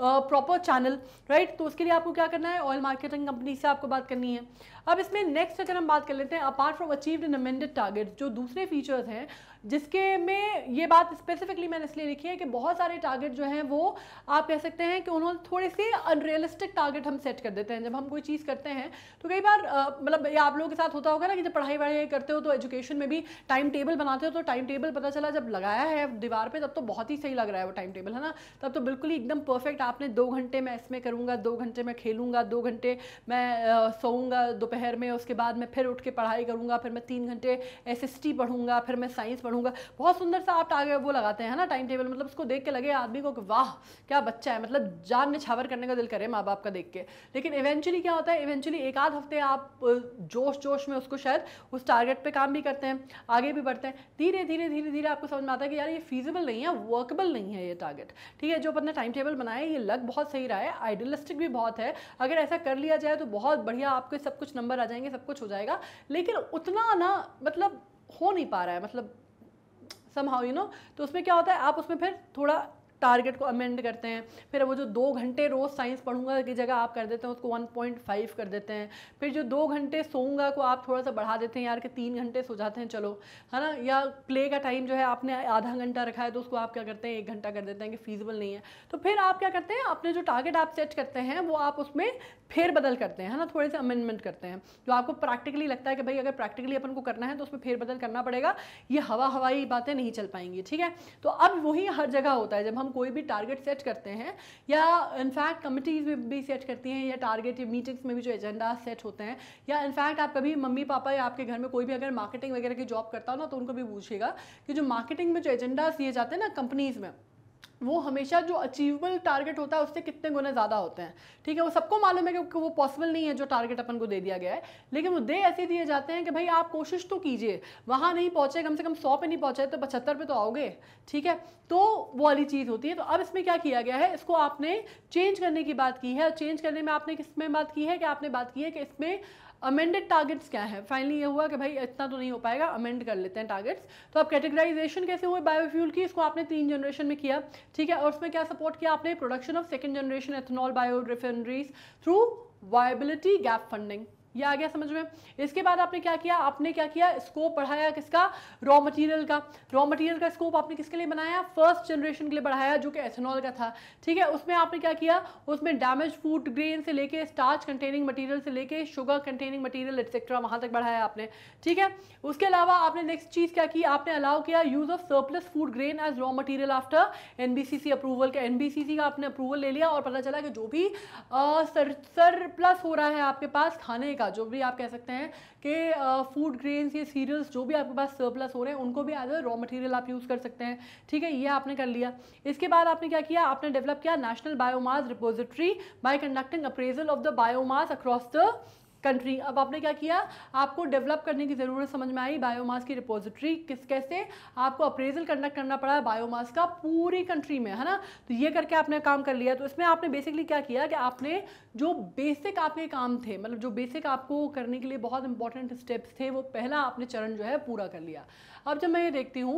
proper channel right तो उसके लिए आपको क्या करना है ऑयल मार्केटिंग कंपनी से आपको बात करनी है अब इसमें नेक्स्ट अगर हम बात कर लेते हैं apart from achieved and amended target जो दूसरे फीचर्स हैं जिसके में ये बात स्पेसिफिकली मैंने इसलिए लिखी है कि बहुत सारे टारगेट जो हैं वो आप कह सकते हैं कि उन्होंने थोड़े से अनरियलिस्टिक टारगेट हम सेट कर देते हैं जब हम कोई चीज़ करते हैं तो कई बार मतलब ये आप लोगों के साथ होता होगा ना कि जब पढ़ाई वढ़ाई करते हो तो एजुकेशन में भी टाइम टेबल बनाते हो तो टाइम टेबल पता चला जब लगाया है दीवार पर तब तो बहुत ही सही लग रहा है वो टाइम टेबल है ना तब तो बिल्कुल ही एकदम परफेक्ट आपने दो घंटे मैं इसमें करूँगा दो घंटे मैं खेलूँगा दो घंटे मैं सोऊँगा दोपहर में उसके बाद मैं फिर उठ के पढ़ाई करूँगा फिर मैं तीन घंटे एस एस पढ़ूँगा फिर मैं साइंस पढ़ूँगा पढ़ूंगा बहुत सुंदर सा आप टारगेट वो लगाते हैं ना टाइम टेबल मतलब उसको देख के लगे आदमी को वाह क्या बच्चा है मतलब जान छावर करने का दिल करे माँ बाप का देख के लेकिन इवेंचुअली क्या होता है इवेंचुअली एक आध हफ्ते आप जोश जोश में उसको शायद उस टारगेट पर काम भी करते हैं आगे भी बढ़ते हैं धीरे धीरे धीरे धीरे आपको समझ में आता है कि यार ये फीजिबल नहीं है वर्कबल नहीं है ये टारगेट ठीक है जो अपना टाइम टेबल बनाया ये लग बहुत सही रहा है आइडियलिस्टिक भी बहुत है अगर ऐसा कर लिया जाए तो बहुत बढ़िया आपके सब कुछ नंबर आ जाएंगे सब कुछ हो जाएगा लेकिन उतना ना मतलब हो नहीं पा रहा है मतलब समहाउ यू नो तो उसमें क्या होता है आप उसमें फिर थोड़ा टारगेट को अमेंड करते हैं फिर वो जो दो घंटे रोज़ साइंस पढ़ूंगा की जगह आप कर देते हैं उसको वन पॉइंट फाइव कर देते हैं फिर जो दो घंटे सोऊंगा को आप थोड़ा सा बढ़ा देते हैं यार के तीन घंटे सो जाते हैं चलो है ना या प्ले का टाइम जो है आपने आधा घंटा रखा है तो उसको आप क्या करते हैं एक घंटा कर देते हैं कि फीजिबल नहीं है तो फिर आप क्या करते हैं अपने जो टारगेट आप सेट करते हैं वो आप उसमें फिर बदल करते हैं है ना थोड़े से अमेंडमेंट करते हैं जो आपको प्रैक्टिकली लगता है कि भाई अगर प्रैक्टिकली अपन को करना है तो उसमें फेरबदल बदल करना पड़ेगा ये हवा हवाई बातें नहीं चल पाएंगी ठीक है तो अब वही हर जगह होता है जब हम हम कोई भी टारगेट सेट करते हैं या इनफैक्ट कमिटीज़ में भी सेट करती हैं या टारगेट मीटिंग्स में भी जो एजेंडा सेट होते हैं या इनफैक्ट आप कभी मम्मी पापा या आपके घर में कोई भी अगर मार्केटिंग वगैरह की जॉब करता हो ना तो उनको भी पूछिएगा कि जो मार्केटिंग में जो एजेंडा दिए जाते हैं ना कंपनीज़ में वो हमेशा जो अचीवेबल टारगेट होता है उससे कितने गुना ज़्यादा होते हैं ठीक है वो सबको मालूम है क्योंकि वो पॉसिबल नहीं है जो टारगेट अपन को दे दिया गया है लेकिन वो दे ऐसे दिए जाते हैं कि भाई आप कोशिश तो कीजिए वहाँ नहीं पहुँचे कम से कम सौ पे नहीं पहुँचे तो पचहत्तर पे तो आओगे ठीक है तो वो वाली चीज़ होती है तो अब इसमें क्या किया गया है इसको आपने चेंज करने की बात की है और चेंज करने में आपने किस में बात की है कि आपने बात की है कि इसमें अमेंडेड टारगेट्स क्या है फाइनली ये हुआ कि भाई इतना तो नहीं हो पाएगा अमेंड कर लेते हैं टारगेट्स तो अब कैटेगराइजेशन कैसे हुए बायोफ्यूल की इसको आपने तीन जनरेशन में किया ठीक है और उसमें क्या सपोर्ट किया आपने production of second generation ethanol bio refineries through viability gap funding ये आ गया समझ में इसके बाद आपने क्या किया आपने क्या किया स्कोप बढ़ाया किसका रॉ मटेरियल का रॉ मटेरियल का स्कोप आपने किसके लिए बनाया फर्स्ट जनरेशन के लिए बढ़ाया जो कि एथेनॉल का था ठीक है उसमें आपने क्या किया उसमें डैमेज फूड ग्रेन से लेके स्टार्च कंटेनिंग मटीरियल से लेके शुगर कंटेनिंग मटीरियल एक्सेट्रा वहाँ तक बढ़ाया आपने ठीक है उसके अलावा आपने नेक्स्ट चीज़ क्या की आपने अलाउ किया use of surplus food grain as raw material after NBCC approval का एनबीसीसी का आपने अप्रूवल ले लिया और पता चला कि जो भी सरप्लस हो रहा है आपके पास खाने का का जो भी आप कह सकते हैं कि फूड ग्रेन्स ये सीरियल्स जो भी आपके पास सरप्लस हो रहे हैं उनको भी एज अ रॉ मटेरियल आप यूज़ कर सकते हैं ठीक है ये आपने कर लिया इसके बाद आपने क्या किया आपने डेवलप किया national biomass repository by conducting appraisal of the biomass across the country अब आपने क्या किया आपको डेवलप करने की ज़रूरत समझ में आई बायोमास की रिपोजिटरी किस कैसे आपको अप्रेजल कंडक्ट करना पड़ा बायोमास का पूरी कंट्री में है ना तो ये करके आपने काम कर लिया तो इसमें आपने बेसिकली क्या किया कि आपने जो बेसिक आपके काम थे मतलब जो बेसिक आपको करने के लिए बहुत इंपॉर्टेंट स्टेप्स थे वो पहला आपने चरण जो है पूरा कर लिया अब जब मैं ये देखती हूँ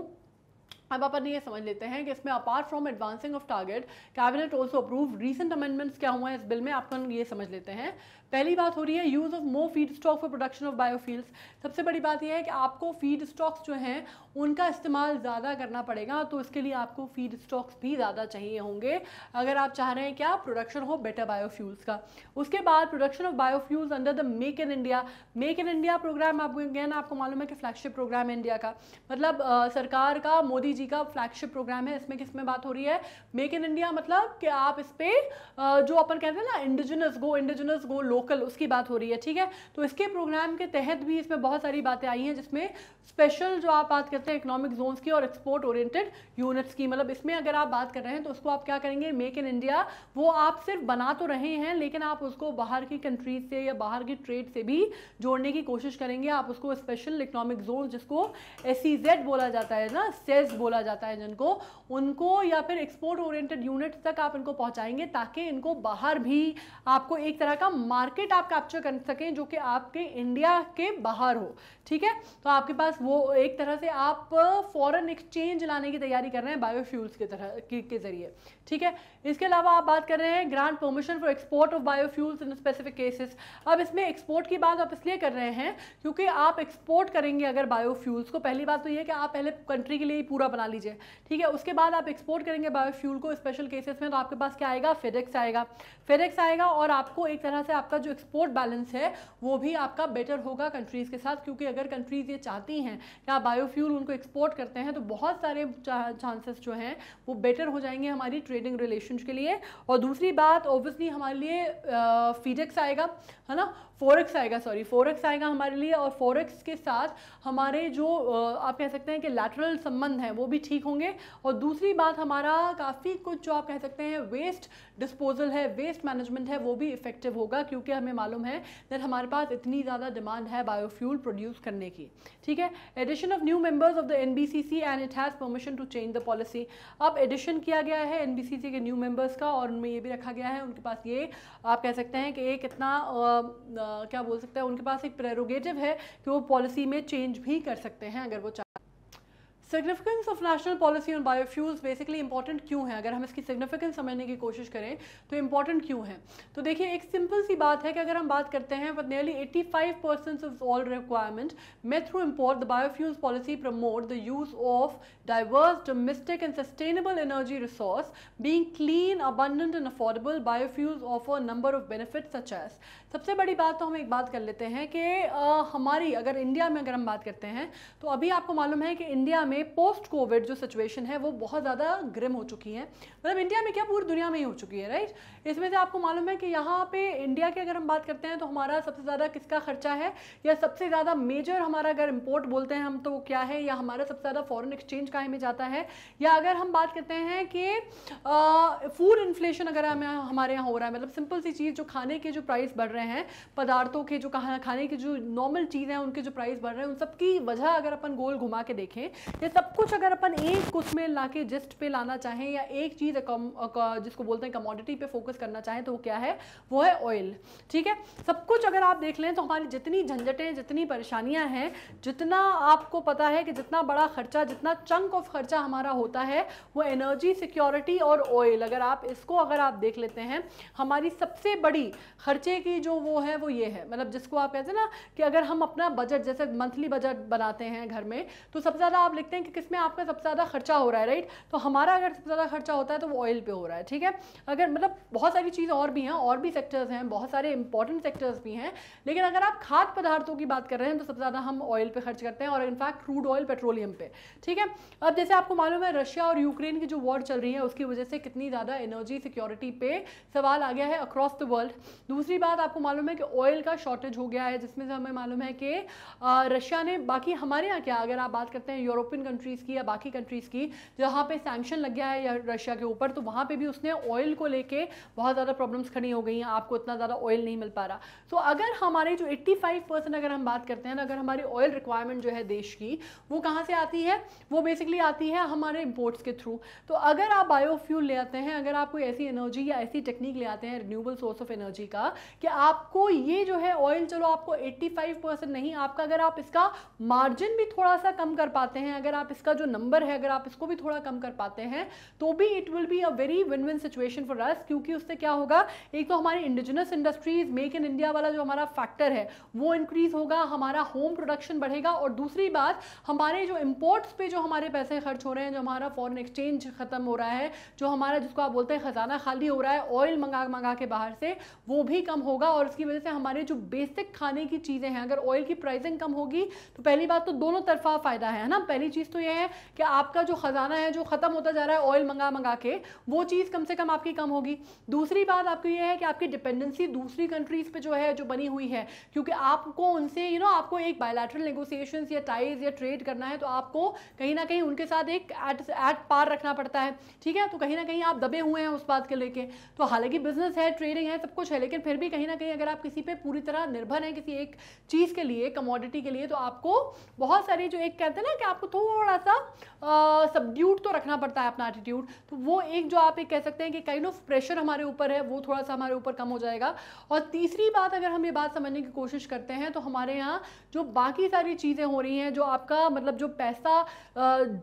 अब अपन ये समझ लेते हैं कि इसमें apart from advancing of target cabinet also approve recent amendments क्या हुए हैं इस बिल में अपन ये समझ लेते हैं पहली बात हो रही है use of more feed stock for production of biofuels सबसे बड़ी बात यह है कि आपको फीड स्टॉक्स जो हैं उनका इस्तेमाल ज़्यादा करना पड़ेगा तो इसके लिए आपको फीड स्टॉक्स भी ज़्यादा चाहिए होंगे अगर आप चाह रहे हैं क्या प्रोडक्शन हो बेटर बायोफ्यूल्स का उसके बाद production of biofuels under the make in India make in India programme आपको अगेन आपको मालूम है कि फ्लैगशिप प्रोग्राम है इंडिया का मतलब आ, सरकार का मोदी जी का फ्लैगशिप प्रोग्राम है इसमें किस में बात हो रही है मेक इन इंडिया मतलब कि आप इस पर जो अपन कहते हैं ना indigenous go indigenous go lo local उसकी बात हो रही है ठीक है तो इसके प्रोग्राम के तहत भी इसमें बहुत सारी बातें आई हैं जिसमें स्पेशल जो आप बात करते हैं इकोनॉमिक जोन्स की और एक्सपोर्ट ओरिएंटेड यूनिट्स की मतलब इसमें अगर आप बात कर रहे हैं तो उसको आप क्या करेंगे मेक इन इंडिया वो आप सिर्फ बना तो रहे हैं लेकिन आप उसको बाहर की कंट्रीज से या बाहर की ट्रेड से भी जोड़ने की कोशिश करेंगे आप उसको स्पेशल इकोनॉमिक जोन जिसको एस e बोला जाता है ना सेज e बोला जाता है जिनको उनको या फिर एक्सपोर्ट ओरिएंटेड यूनिट तक आप इनको पहुंचाएंगे ताकि इनको बाहर भी आपको एक तरह का मार्केट मार्केट आप कैप्चर कर सकें जो कि आपके इंडिया के बाहर हो ठीक है तो आपके पास वो एक तरह से आप फॉरेन एक्सचेंज लाने की तैयारी कर रहे हैं बायोफ्यूल्स के तरह के, के जरिए ठीक है इसके अलावा आप बात कर रहे हैं grant permission for export of biofuels in specific cases अब इसमें एक्सपोर्ट की बात आप इसलिए कर रहे हैं क्योंकि आप एक्सपोर्ट करेंगे अगर बायोफ्यूल्स को पहली बात तो ये कि आप पहले कंट्री के लिए ही पूरा बना लीजिए ठीक है उसके बाद आप एक्सपोर्ट करेंगे बायोफ्यूल को स्पेशल केसेस में तो आपके पास क्या आएगा फेडेक्स आएगा फेडेक्स आएगा और आपको एक तरह से आपका जो एक्सपोर्ट बैलेंस है वो भी आपका बेटर होगा कंट्रीज़ के साथ क्योंकि अगर कंट्रीज़ ये चाहती हैं कि आप बायोफ्यूल उनको एक्सपोर्ट करते हैं तो बहुत सारे चांसेस जो हैं वो बेटर हो जाएंगे हमारी ट्रेड ट्रेडिंग रिलेशन के लिए और दूसरी बात ऑब्वियसली हमारे लिए फीडेक्स आएगा है ना फोर एक्स आएगा सॉरी फोर एक्स आएगा हमारे लिए और फोर एक्स के साथ हमारे जो आप कह सकते हैं कि लैटरल संबंध हैं वो भी ठीक होंगे और दूसरी बात हमारा काफ़ी कुछ जो आप कह सकते हैं वेस्ट डिस्पोजल है वेस्ट मैनेजमेंट है वो भी इफेक्टिव होगा क्योंकि हमें मालूम है दैट हमारे पास इतनी ज़्यादा डिमांड है बायोफ्यूल प्रोड्यूस करने की ठीक है addition of new members of the N and it has permission to change the policy अब एडिशन किया गया है एन के न्यू मेम्बर्स का और उनमें ये भी रखा गया है उनके पास ये आप कह सकते हैं कि एक इतना क्या बोल सकते हैं उनके पास एक प्रेरोगेटिव है कि वो पॉलिसी में चेंज भी कर सकते हैं अगर वो significance of national policy on biofuels basically important क्यों है अगर हम इसकी सिग्निफिकेंस समझने की कोशिश करें तो इंपॉर्टेंट क्यों है तो देखिए एक सिंपल सी बात है कि अगर हम बात करते हैं with nearly eighty five percent of all requirement may through import the biofuels policy promote the use of diverse domestic and sustainable energy resource being clean abundant and affordable biofuels offer number of benefit such as सबसे बड़ी बात तो हम एक बात कर लेते हैं कि हमारी अगर इंडिया में अगर हम बात करते हैं तो अभी आपको मालूम है कि इंडिया में में पोस्ट कोविड जो सिचुएशन है वो बहुत ज़्यादा ग्रिम हो चुकी है मतलब इंडिया में क्या पूरी दुनिया में ही हो चुकी है राइट इसमें से आपको मालूम है कि यहाँ पे इंडिया की अगर हम बात करते हैं तो हमारा सबसे ज़्यादा किसका खर्चा है या सबसे ज़्यादा मेजर हमारा अगर इम्पोर्ट बोलते हैं हम तो क्या है या हमारा सबसे ज़्यादा फॉरन एक्सचेंज का हमें जाता है या अगर हम बात करते हैं कि फूड इन्फ्लेशन अगर हमें हमारे यहाँ हो रहा है मतलब सिंपल सी चीज़ जो खाने के जो प्राइस बढ़ रहे हैं पदार्थों के जो खाने की जो नॉर्मल चीज़ें हैं उनके जो प्राइस बढ़ रहे हैं उन सबकी वजह अगर अपन गोल घुमा के देखें या ये सब कुछ अगर अपन एक उसमें ला के जिस्ट पे लाना चाहें या एक चीज़ जिसको बोलते हैं कमोडिटी पे फोकस करना चाहें तो वो क्या है वो है ऑयल ठीक है सब कुछ अगर आप देख लें तो हमारी जितनी झंझटें जितनी परेशानियां हैं जितना आपको पता है कि जितना बड़ा खर्चा जितना चंक ऑफ खर्चा हमारा होता है वो एनर्जी सिक्योरिटी और ऑयल अगर आप इसको अगर आप देख लेते हैं हमारी सबसे बड़ी खर्चे की जो वो है वो ये है मतलब जिसको आप कहते हैं ना कि अगर हम अपना बजट जैसे मंथली बजट बनाते हैं घर में तो सबसे ज़्यादा आप लिखते हैं हैं कि किसमें आपका सबसे ज़्यादा खर्चा हो रहा है राइट तो हमारा अगर सबसे ज़्यादा खर्चा होता है तो वो ऑयल पे हो रहा है ठीक है अगर मतलब बहुत सारी चीज़ और भी हैं और भी सेक्टर्स हैं बहुत सारे इंपॉर्टेंट सेक्टर्स भी हैं लेकिन अगर आप खाद्य पदार्थों की बात कर रहे हैं तो सबसे ज़्यादा हम ऑयल पर खर्च करते हैं और इनफैक्ट क्रूड ऑयल पेट्रोलियम पे ठीक है अब जैसे आपको मालूम है रशिया और यूक्रेन की जो वॉर चल रही है उसकी वजह से कितनी ज़्यादा एनर्जी सिक्योरिटी पे सवाल आ गया है अक्रॉस द वर्ल्ड दूसरी बात आपको मालूम है कि ऑयल का शॉर्टेज हो गया है जिसमें से हमें मालूम है कि रशिया ने बाकी हमारे यहाँ क्या अगर आप बात करते हैं यूरोपियन कंट्रीज़ की या बाकी कंट्रीज़ की जहां पे सैंक्शन लग गया है या रशिया के ऊपर तो वहां पे भी उसने ऑयल को लेके बहुत ज़्यादा प्रॉब्लम्स खड़ी हो गई हैं आपको इतना ज़्यादा ऑयल नहीं मिल पा रहा सो so, अगर हमारे जो 85 परसेंट अगर हम बात करते हैं ना अगर हमारी ऑयल रिक्वायरमेंट जो है देश की वो कहाँ से आती है वो बेसिकली आती है हमारे इम्पोर्ट्स के थ्रू तो अगर आप बायोफ्यूल ले आते हैं अगर आप कोई ऐसी एनर्जी या ऐसी टेक्निक ले आते हैं रिन्यूबल सोर्स ऑफ एनर्जी का कि आपको ये जो है ऑयल चलो आपको एट्टी नहीं आपका अगर आप इसका मार्जिन भी थोड़ा सा कम कर पाते हैं अगर आप इसका जो नंबर है अगर आप इसको भी थोड़ा कम कर पाते हैं तो भी it will be a very win win situation for us क्योंकि उससे क्या होगा एक तो हमारी indigenous industries make in India वाला जो हमारा फैक्टर है वो इंक्रीज होगा हमारा होम प्रोडक्शन बढ़ेगा और दूसरी बात हमारे जो इम्पोर्ट्स पे जो हमारे पैसे खर्च हो रहे हैं जो हमारा फॉरन एक्सचेंज ख़त्म हो रहा है जो हमारा जिसको आप बोलते हैं ख़जाना खाली हो रहा है ऑयल मंगा मंगा के बाहर से वो भी कम होगा और इसकी वजह से हमारे जो बेसिक खाने की चीज़ें हैं अगर ऑयल की प्राइसिंग कम होगी तो पहली बात तो दोनों तरफा फ़ायदा है ना पहली चीज़ चीज़ तो ये है कि आपका जो ख़जाना है जो ख़त्म होता जा रहा है ऑयल मंगा मंगा के वो चीज़ कम से कम आपकी कम होगी दूसरी बात आपकी ये है कि आपकी डिपेंडेंसी दूसरी कंट्रीज़ पर जो है जो बनी हुई है क्योंकि आपको उनसे यू you नो know, आपको एक बायोलैट्रल नेगोसिएशन या टाइज या ट्रेड करना है तो आपको कहीं ना कहीं उनके साथ एक एट पार रखना पड़ता है ठीक है तो कहीं ना कहीं आप दबे हुए हैं उस बात के लेके तो हालांकि बिजनेस है ट्रेडिंग है सब कुछ है लेकिन फिर भी कहीं ना कहीं अगर आप किसी पे पूरी तरह निर्भर हैं किसी एक चीज़ के लिए कमोडिटी के लिए तो आपको बहुत सारी जो एक कहते हैं ना कि आपको थोड़ा थोड़ा सा सबड्यूट तो रखना पड़ता है अपना एटीट्यूड तो वो एक जो आप एक कह सकते हैं कि काइंड ऑफ प्रेशर हमारे ऊपर है वो थोड़ा सा हमारे ऊपर कम हो जाएगा और तीसरी बात अगर हम ये बात समझने की कोशिश करते हैं तो हमारे यहाँ जो बाकी सारी चीज़ें हो रही हैं जो आपका मतलब जो पैसा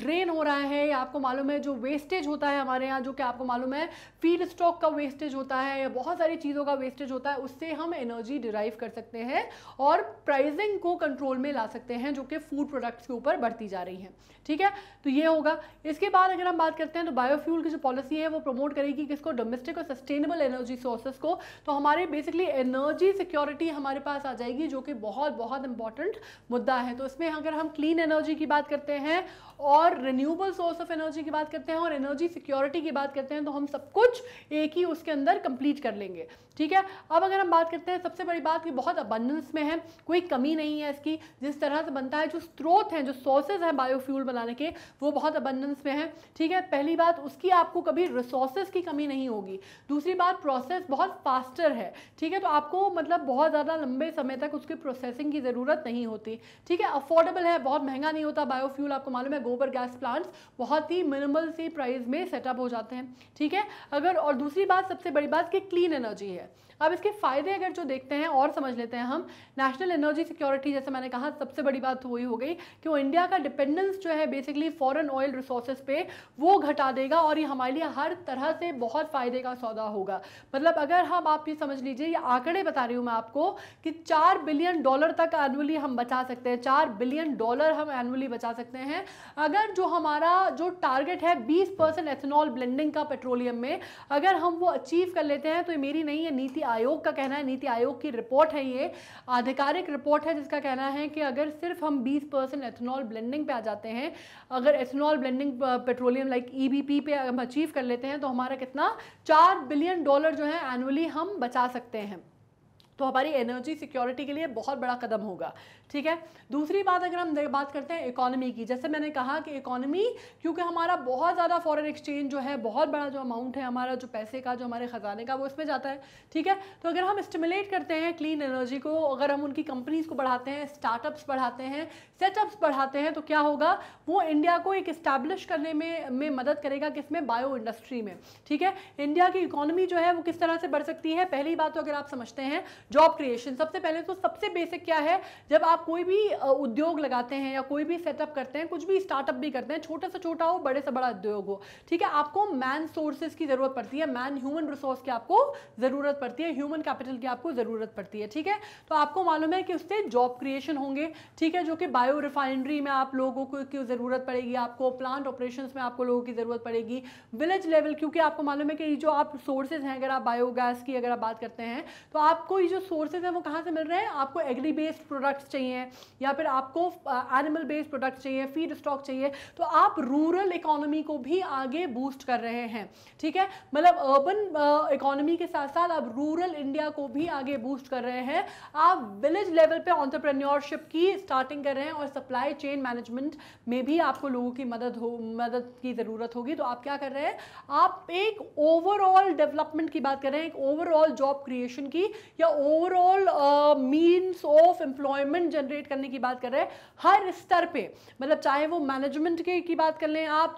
ड्रेन हो रहा है या आपको मालूम है जो वेस्टेज होता है हमारे यहाँ जो कि आपको मालूम है फीड स्टॉक का वेस्टेज होता है या बहुत सारी चीज़ों का वेस्टेज होता है उससे हम एनर्जी डिराइव कर सकते हैं और प्राइजिंग को कंट्रोल में ला सकते हैं जो कि फूड प्रोडक्ट्स के ऊपर बढ़ती जा रही हैं ठीक है तो ये होगा इसके बाद अगर हम बात करते हैं तो बायोफ्यूल की जो पॉलिसी है वो प्रमोट करेगी किसको डोमेस्टिक और सस्टेनेबल एनर्जी सोर्सेज को तो हमारे बेसिकली एनर्जी सिक्योरिटी हमारे पास आ जाएगी जो कि बहुत बहुत इंपॉर्टेंट मुद्दा है तो इसमें अगर हम क्लीन एनर्जी की बात करते हैं और रिन्यूएबल सोर्स ऑफ एनर्जी की बात करते हैं और एनर्जी सिक्योरिटी की बात करते हैं तो हम सब कुछ एक ही उसके अंदर कंप्लीट कर लेंगे ठीक है अब अगर हम बात करते हैं सबसे बड़ी बात कि बहुत अबंडेंस में है कोई कमी नहीं है इसकी जिस तरह से बनता है जो स्रोत हैं जो सोर्सेज हैं बायो फ्यूल बनाने के वो बहुत अबंडेंस में है ठीक है पहली बात उसकी आपको कभी रिसोर्सेज की कमी नहीं होगी दूसरी बात प्रोसेस बहुत फास्टर है ठीक है तो आपको मतलब बहुत ज़्यादा लंबे समय तक उसकी प्रोसेसिंग की ज़रूरत नहीं होती ठीक है अफोर्डेबल है बहुत महंगा नहीं होता बायोफ्यूल आपको मालूम है गोबर गैस प्लांट्स बहुत ही मिनिमल सी प्राइस में सेटअप हो जाते हैं ठीक है अगर और दूसरी बात सबसे बड़ी बात कि क्लीन एनर्जी है अब इसके फ़ायदे अगर जो देखते हैं और समझ लेते हैं हम नेशनल एनर्जी सिक्योरिटी जैसे मैंने कहा सबसे बड़ी बात तो वही हो गई कि वो इंडिया का डिपेंडेंस टैक्सेस जो है बेसिकली फॉरेन ऑयल रिसोर्सेज पे वो घटा देगा और ये हमारे लिए हर तरह से बहुत फ़ायदे का सौदा होगा मतलब अगर हम आप ये समझ लीजिए ये आंकड़े बता रही हूँ मैं आपको कि चार बिलियन डॉलर तक एनुअली हम बचा सकते हैं चार बिलियन डॉलर हम एनुअली बचा सकते हैं अगर जो हमारा जो टारगेट है बीस परसेंट एथेनॉल ब्लेंडिंग का पेट्रोलियम में अगर हम वो अचीव कर लेते हैं तो ये मेरी नहीं है नीति आयोग का कहना है नीति आयोग की रिपोर्ट है ये आधिकारिक रिपोर्ट है जिसका कहना है कि अगर सिर्फ हम बीस परसेंट एथेनॉल ब्लेंडिंग पे आ जाते जाते हैं अगर ethanol blending petroleum like EBP पे हम अचीव कर लेते हैं तो हमारा कितना चार बिलियन डॉलर जो है एनुअली हम बचा सकते हैं तो हमारी एनर्जी सिक्योरिटी के लिए बहुत बड़ा कदम होगा ठीक है दूसरी बात अगर हम बात करते हैं इकोनॉमी की जैसे मैंने कहा कि इकोनॉमी क्योंकि हमारा बहुत ज़्यादा फॉरेन एक्सचेंज जो है बहुत बड़ा जो अमाउंट है हमारा जो पैसे का जो हमारे ख़जाने का वो इसमें जाता है ठीक है तो अगर हम स्टिमुलेट करते हैं क्लीन एनर्जी को अगर हम उनकी कंपनीज़ को बढ़ाते हैं स्टार्टअप्स बढ़ाते हैं सेटअप्स बढ़ाते हैं तो क्या होगा वो इंडिया को एक इस्टेब्लिश करने में में मदद करेगा किस में बायो इंडस्ट्री में ठीक है इंडिया की इकोनॉमी जो है वो किस तरह से बढ़ सकती है पहली बात तो अगर आप समझते हैं जॉब क्रिएशन सबसे पहले तो सबसे बेसिक क्या है जब आप कोई भी उद्योग लगाते हैं या कोई भी सेटअप करते हैं कुछ भी स्टार्टअप भी करते हैं छोटा से छोटा हो बड़े से बड़ा उद्योग हो ठीक है आपको मैन सोर्सेज की ज़रूरत पड़ती है मैन ह्यूमन रिसोर्स की आपको ज़रूरत पड़ती है ह्यूमन कैपिटल की आपको ज़रूरत पड़ती है ठीक है तो आपको मालूम है कि उससे जॉब क्रिएशन होंगे ठीक है जो कि बायो रिफाइनरी में आप लोगों को की ज़रूरत पड़ेगी आपको प्लांट ऑपरेशन में आपको लोगों की ज़रूरत पड़ेगी विलेज लेवल क्योंकि आपको मालूम है कि जो आप सोर्सेज हैं अगर आप बायोगैस की अगर आप बात करते हैं तो आपको ये जो सोर्सेज हैं वो कहाँ से मिल रहे हैं आपको एग्री बेस्ड प्रोडक्ट्स चाहिए या फिर आपको एनिमल बेस्ड प्रोडक्ट्स चाहिए फीड स्टॉक चाहिए तो आप रूरल इकोनॉमी को भी आगे बूस्ट कर रहे हैं ठीक है मतलब अर्बन इकोनॉमी के साथ साथ आप रूरल इंडिया को भी आगे बूस्ट कर रहे हैं आप विलेज लेवल पर ऑन्टरप्रेन्योरशिप की स्टार्टिंग कर रहे हैं और सप्लाई चेन मैनेजमेंट में भी आपको लोगों की मदद हो मदद की ज़रूरत होगी तो आप क्या कर रहे हैं आप एक ओवरऑल डेवलपमेंट की बात कर रहे हैं एक ओवरऑल जॉब क्रिएशन की या overall means of employment generate करने की बात कर रहे हैं हर स्तर पे मतलब चाहे वो मैनेजमेंट के की बात कर लें आप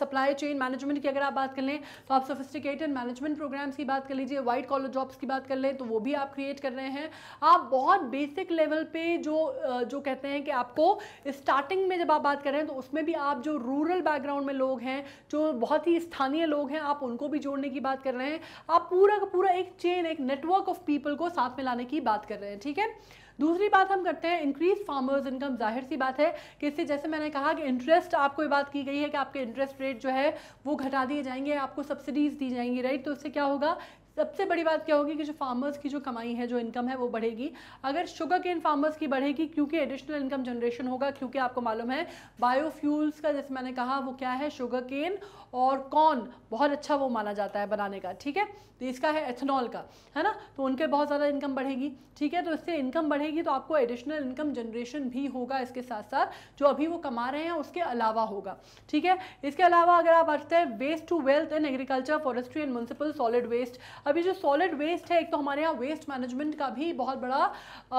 सप्लाई चेन मैनेजमेंट की अगर आप बात कर लें तो आप सोफिस्टिकेटेड मैनेजमेंट प्रोग्राम्स की बात कर लीजिए वाइट कॉलर जॉब्स की बात कर लें तो वो भी आप क्रिएट कर रहे हैं आप बहुत बेसिक लेवल पे जो uh, जो कहते हैं कि आपको स्टार्टिंग में जब आप बात कर रहे हैं तो उसमें भी आप जो रूरल बैकग्राउंड में लोग हैं जो बहुत ही स्थानीय लोग हैं आप उनको भी जोड़ने की बात कर रहे हैं आप पूरा का पूरा एक चेन एक नेटवर्क ऑफ पीपल को साथ साथ में लाने की बात कर रहे हैं ठीक है दूसरी बात हम करते हैं इंक्रीज फार्मर्स इनकम जाहिर सी बात है कि इससे जैसे मैंने कहा कि इंटरेस्ट आपको ये बात की गई है कि आपके इंटरेस्ट रेट जो है वो घटा दिए जाएंगे आपको सब्सिडीज़ दी जाएंगी राइट तो इससे क्या होगा सबसे बड़ी बात क्या होगी कि जो फार्मर्स की जो कमाई है जो इनकम है वो बढ़ेगी अगर शुगर के इन फार्मर्स की बढ़ेगी क्योंकि एडिशनल इनकम जनरेशन होगा क्योंकि आपको मालूम है बायोफ्यूल्स का जैसे मैंने कहा वो क्या है शुगर केन और कॉर्न बहुत अच्छा वो माना जाता है बनाने का ठीक है तो इसका है एथेनॉल का है ना तो उनके बहुत ज़्यादा इनकम बढ़ेगी ठीक है तो इससे इनकम बढ़ेगी तो आपको एडिशनल इनकम जनरेशन भी होगा इसके साथ साथ जो अभी वो कमा रहे हैं उसके अलावा होगा ठीक है इसके अलावा अगर आप आते हैं waste to wealth in agriculture forestry and municipal solid waste अभी जो सॉलिड वेस्ट है एक तो हमारे यहाँ वेस्ट मैनेजमेंट का भी बहुत बड़ा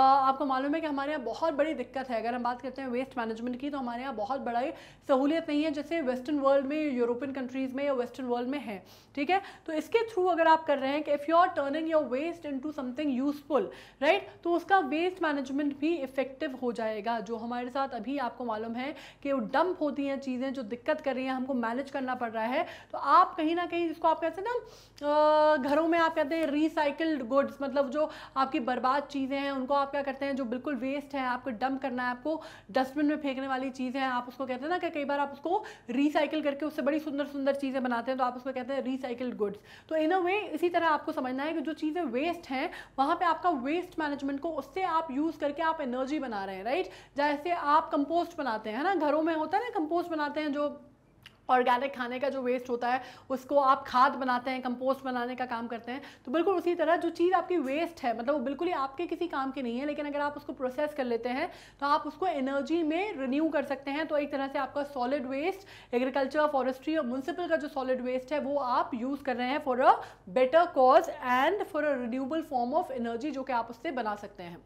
आपको मालूम है कि हमारे यहाँ बहुत बड़ी दिक्कत है अगर हम बात करते हैं वेस्ट मैनेजमेंट की तो हमारे यहाँ बहुत बड़ा सहूलियत नहीं है जैसे वेस्टर्न वर्ल्ड में यूरोपियन कंट्रीज़ में या वेस्टर्न वर्ल्ड में है ठीक है तो इसके थ्रू अगर आप कर रहे हैं कि if you are turning your waste into something useful right तो उसका वेस्ट मैनेजमेंट भी इफेक्टिव हो जाएगा जो हमारे साथ अभी आपको मालूम है कि वो डंप होती हैं चीज़ें जो दिक्कत कर रही हैं हमको मैनेज करना पड़ रहा है तो आप कहीं ना कहीं जिसको आप कहते हैं ना घरों में आप कहते हैं रिसाइकल्ड गुड्स मतलब जो आपकी बर्बाद चीज़ें हैं उनको आप क्या करते हैं जो बिल्कुल वेस्ट है आपको डंप करना है आपको डस्टबिन में फेंकने वाली चीज़ें हैं आप उसको कहते हैं ना कि कई बार आप उसको रिसाइकिल करके उससे बड़ी सुंदर सुंदर चीज़ें बनाते हैं तो आप उसको कहते हैं रिसाइकल्ड गुड्स तो इन अ वे इसी तरह आपको समझना है कि जो चीज़ें वेस्ट हैं वहाँ पर आपका वेस्ट मैनेजमेंट को उससे आप यूज़ करके आप एनर्जी बना रहे हैं राइट जैसे आप कंपोस्ट बनाते हैं है ना घरों में होता है ना कंपोस्ट बनाते हैं जो ऑर्गेनिक खाने का जो वेस्ट होता है उसको आप खाद बनाते हैं कंपोस्ट बनाने का काम करते हैं तो बिल्कुल उसी तरह जो चीज़ आपकी वेस्ट है मतलब वो बिल्कुल ही आपके किसी काम की नहीं है लेकिन अगर आप उसको प्रोसेस कर लेते हैं तो आप उसको एनर्जी में रिन्यू कर सकते हैं तो एक तरह से आपका सॉलिड वेस्ट एग्रीकल्चर फॉरेस्ट्री और म्यूनसिपल का जो सॉलिड वेस्ट है वो आप यूज़ कर रहे हैं for a better cause and for a renewable form of energy जो कि आप उससे बना सकते हैं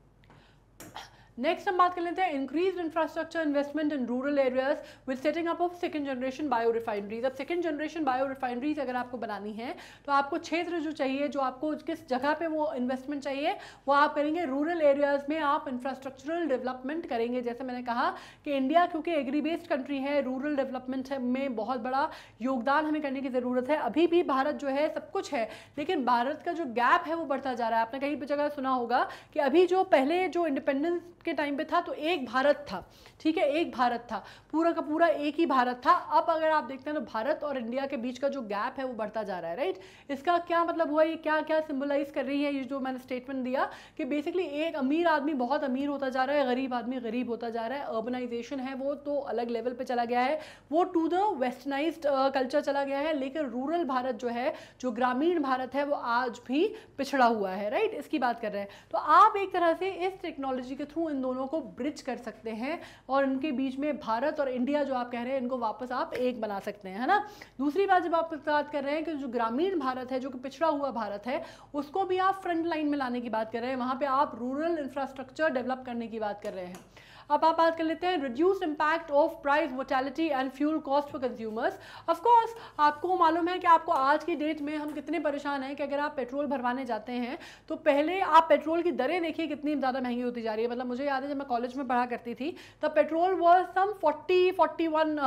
नेक्स्ट हम बात कर लेते हैं increase infrastructure investment in rural areas with setting up of second generation bio refineries अब सेकंड जनरेशन बायो रिफाइनरीज अगर आपको बनानी है तो आपको क्षेत्र जो चाहिए जो आपको किस जगह पे वो इन्वेस्टमेंट चाहिए वो आप करेंगे रूरल एरियाज में आप इंफ्रास्ट्रक्चरल डेवलपमेंट करेंगे जैसे मैंने कहा कि इंडिया क्योंकि एग्री बेस्ड कंट्री है रूरल डेवलपमेंट में बहुत बड़ा योगदान हमें करने की ज़रूरत है अभी भी भारत जो है सब कुछ है लेकिन भारत का जो गैप है वो बढ़ता जा रहा है आपने कहीं पर जगह सुना होगा कि अभी जो पहले जो इंडिपेंडेंस के टाइम पे था तो एक भारत था ठीक है एक भारत था पूरा का पूरा एक ही भारत था अब अगर आप देखते हैं तो भारत और इंडिया के बीच का जो गैप है वो बढ़ता जा रहा है राइट इसका क्या मतलब हुआ ये क्या क्या सिम्बलाइज कर रही है ये जो मैंने स्टेटमेंट दिया कि बेसिकली एक अमीर आदमी बहुत अमीर होता जा रहा है गरीब आदमी गरीब होता जा रहा है अर्बनाइजेशन है वो तो अलग लेवल पर चला गया है वो टू द वेस्टर्नाइज कल्चर चला गया है लेकिन रूरल भारत जो है जो ग्रामीण भारत है वो आज भी पिछड़ा हुआ है राइट इसकी बात कर रहे हैं तो आप एक तरह से इस टेक्नोलॉजी के थ्रू इन दोनों को ब्रिज कर सकते हैं और उनके बीच में भारत और इंडिया जो आप कह रहे हैं इनको वापस आप एक बना सकते हैं है ना दूसरी बात जब आप बात कर रहे हैं कि जो ग्रामीण भारत है जो कि पिछड़ा हुआ भारत है उसको भी आप फ्रंट लाइन में लाने की बात कर रहे हैं वहाँ पर आप रूरल इंफ्रास्ट्रक्चर डेवलप करने की बात कर रहे हैं अब आप बात कर लेते हैं reduce impact of price volatility and fuel cost for consumers of course आपको मालूम है कि आपको आज की डेट में हम कितने परेशान हैं कि अगर आप पेट्रोल भरवाने जाते हैं तो पहले आप पेट्रोल की दरें देखिए कितनी ज़्यादा महंगी होती जा रही है मतलब मुझे याद है जब मैं कॉलेज में पढ़ा करती थी तब petrol was some forty forty one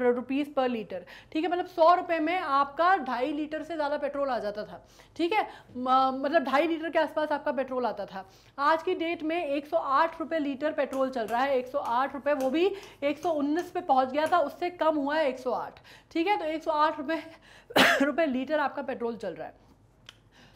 rupees per litre ठीक है मतलब सौ रुपये में आपका ढाई लीटर से ज़्यादा पेट्रोल आ जाता था ठीक है मतलब ढाई लीटर के आसपास आपका पेट्रोल आता था आज की डेट में एक सौ आठ लीटर पेट्रोल चल रहा है है एक रुपए वो भी एक पे पहुंच गया था उससे कम हुआ है 108 ठीक है तो एक रुपए रुपए लीटर आपका पेट्रोल चल रहा है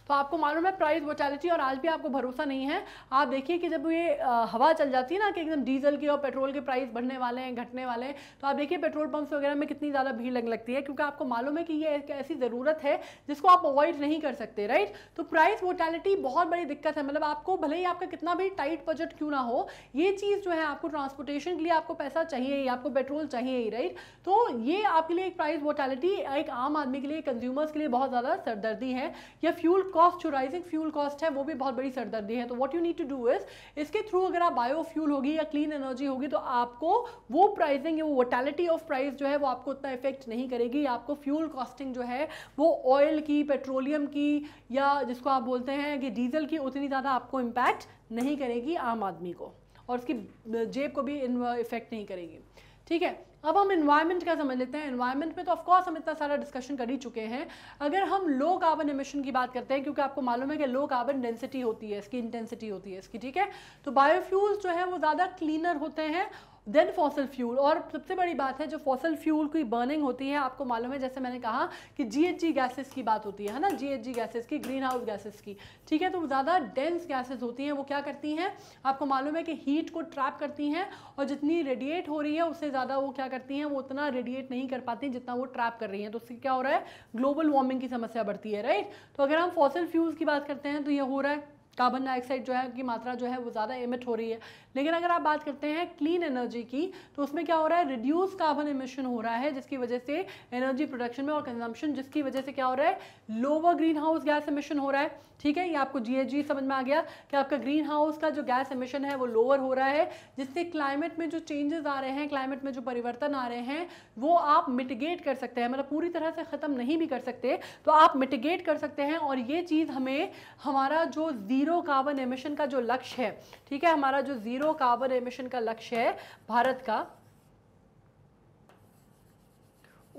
तो आपको मालूम है प्राइस वोटैलिटी और आज भी आपको भरोसा नहीं है आप देखिए कि जब ये हवा चल जाती है ना कि एकदम डीजल के और पेट्रोल के प्राइस बढ़ने वाले हैं घटने वाले हैं तो आप देखिए पेट्रोल पंप्स वगैरह में कितनी ज़्यादा भीड़ लग लगती है क्योंकि आपको मालूम है कि ये एक ऐसी ज़रूरत है जिसको आप अवॉइड नहीं कर सकते राइट तो प्राइस वोटैलिटी बहुत बड़ी दिक्कत है मतलब आपको भले ही आपका कितना भी टाइट बजट क्यों ना हो ये चीज़ जो है आपको ट्रांसपोर्टेशन के लिए आपको पैसा चाहिए ही आपको पेट्रोल चाहिए ही राइट तो ये आपके लिए एक प्राइस वोटैलिटी एक आम आदमी के लिए कंज्यूमर्स के लिए बहुत ज़्यादा सरदर्दी है या फ्यूल कॉस्ट जो राइजिंग फ्यूल कॉस्ट है वो भी बहुत बड़ी सरदर्दी है तो what you need to do is इसके थ्रू अगर आप बायो फ्यूल होगी या क्लीन एनर्जी होगी तो आपको वो प्राइजिंग वो वोटैलिटी ऑफ प्राइस जो है वो आपको उतना इफेक्ट नहीं करेगी आपको फ्यूल कॉस्टिंग जो है वो ऑयल की पेट्रोलियम की या जिसको आप बोलते हैं कि डीजल की उतनी ज़्यादा आपको इम्पैक्ट नहीं करेगी आम आदमी को और उसकी जेब को भी इफेक्ट नहीं करेगी ठीक है अब हम इन्वायरमेंट क्या समझ लेते हैं इन्वायरमेंट में तो ऑफकोर्स हम इतना सारा डिस्कशन कर ही चुके हैं अगर हम लो कार्बन एमिशन की बात करते हैं क्योंकि आपको मालूम है कि लो कार्बन डेंसिटी होती है इसकी इंटेंसिटी होती है इसकी ठीक है तो बायोफ्यूल्स जो है वो ज़्यादा क्लीनर होते हैं देन फॉसल फ्यूल और सबसे बड़ी बात है जो फॉसल फ्यूल की बर्निंग होती है आपको मालूम है जैसे मैंने कहा कि जी गैसेस की बात होती है ना जी गैसेस की ग्रीन हाउस गैसेस की ठीक है तो ज़्यादा डेंस गैसेस होती हैं वो क्या करती हैं आपको मालूम है कि हीट को ट्रैप करती हैं और जितनी रेडिएट हो रही है उससे ज़्यादा वो क्या करती हैं वो उतना रेडिएट नहीं कर पाती जितना वो ट्रैप कर रही हैं तो उससे क्या हो रहा है ग्लोबल वार्मिंग की समस्या बढ़ती है राइट तो अगर हम फॉसल फ्यूल्स की बात करते हैं तो ये हो रहा है कार्बन डाइऑक्साइड जो है उनकी मात्रा जो है वो ज़्यादा इमिट हो रही है लेकिन अगर आप बात करते हैं क्लीन एनर्जी की तो उसमें क्या हो रहा है रिड्यूस कार्बन इमिशन हो रहा है जिसकी वजह से एनर्जी प्रोडक्शन में और कंजम्पशन जिसकी वजह से क्या हो रहा है lower green house gas emission हो रहा है ठीक है ये आपको जी समझ में आ गया कि आपका ग्रीन हाउस का जो गैस इमिशन है वो लोअर हो रहा है जिससे क्लाइमेट में जो चेंजेस आ रहे हैं क्लाइमेट में जो परिवर्तन आ रहे हैं वो आप मिटिगेट कर सकते हैं मतलब पूरी तरह से ख़त्म नहीं भी कर सकते तो आप मिटिगेट कर सकते हैं और ये चीज़ हमें हमारा जो जीरो ज़ीरो कार्बन एमिशन का जो लक्ष्य है ठीक है हमारा जो ज़ीरो कार्बन एमिशन का लक्ष्य है भारत का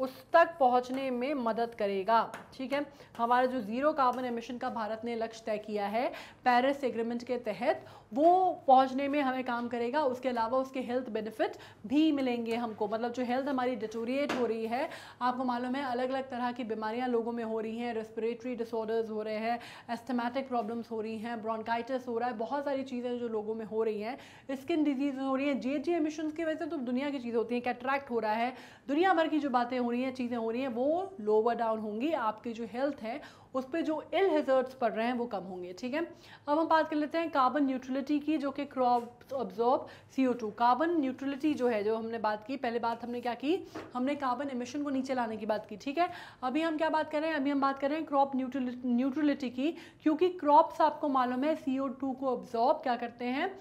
उस तक पहुंचने में मदद करेगा ठीक है हमारा जो ज़ीरो कार्बन एमिशन का भारत ने लक्ष्य तय किया है पेरिस एग्रीमेंट के तहत वो पहुंचने में हमें काम करेगा उसके अलावा उसके हेल्थ बेनिफिट भी मिलेंगे हमको मतलब जो हेल्थ हमारी डिटोरिएट हो रही है आपको मालूम है अलग अलग तरह की बीमारियां लोगों में हो रही हैं रेस्पिरेटरी डिसऑर्डर्स हो रहे हैं एस्थेमेटिक प्रॉब्लम्स हो रही हैं ब्रॉन्काइटिस हो रहा है बहुत सारी चीज़ें जो लोगों में हो रही हैं स्किन डिजीज हो रही हैं जे जी एमिशन की वजह से तो दुनिया की चीज़ें होती हैं कैट्रैक्ट हो रहा है दुनिया भर की जो बातें हो रही हैं चीज़ें हो रही हैं वो लोअर डाउन होंगी आपकी जो हेल्थ है उस पर जो इल हेजर्ट्स पड़ रहे हैं वो कम होंगे ठीक है अब हम बात कर लेते हैं कार्बन न्यूट्रलिटी की जो कि crop absorb CO2 carbon neutrality जो है जो हमने बात की पहले बात हमने क्या की हमने कार्बन एमिशन को नीचे लाने की बात की ठीक है अभी हम क्या बात कर रहे हैं अभी हम बात कर रहे हैं क्रॉप न्यूट्रलिटी की क्योंकि क्रॉप्स आपको मालूम है सी को ऑब्जॉर्ब क्या करते हैं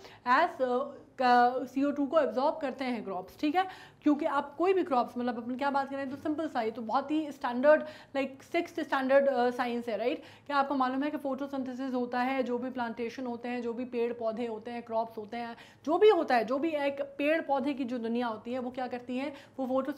एज सी ओ टू को एब्जॉर्ब करते हैं क्रॉप्स ठीक है क्योंकि आप कोई भी क्रॉप्स मतलब अपन क्या बात करें तो सिंपल साइंस तो बहुत ही standard like six standard science है राइट क्या आपको मालूम है कि फोटोसिंथेसिस होता है जो भी प्लांटेशन होते हैं जो भी पेड़ पौधे होते हैं क्रॉप्स होते हैं जो भी होता है जो भी एक पेड़ पौधे की जो दुनिया होती है वो क्या करती है वो फोटो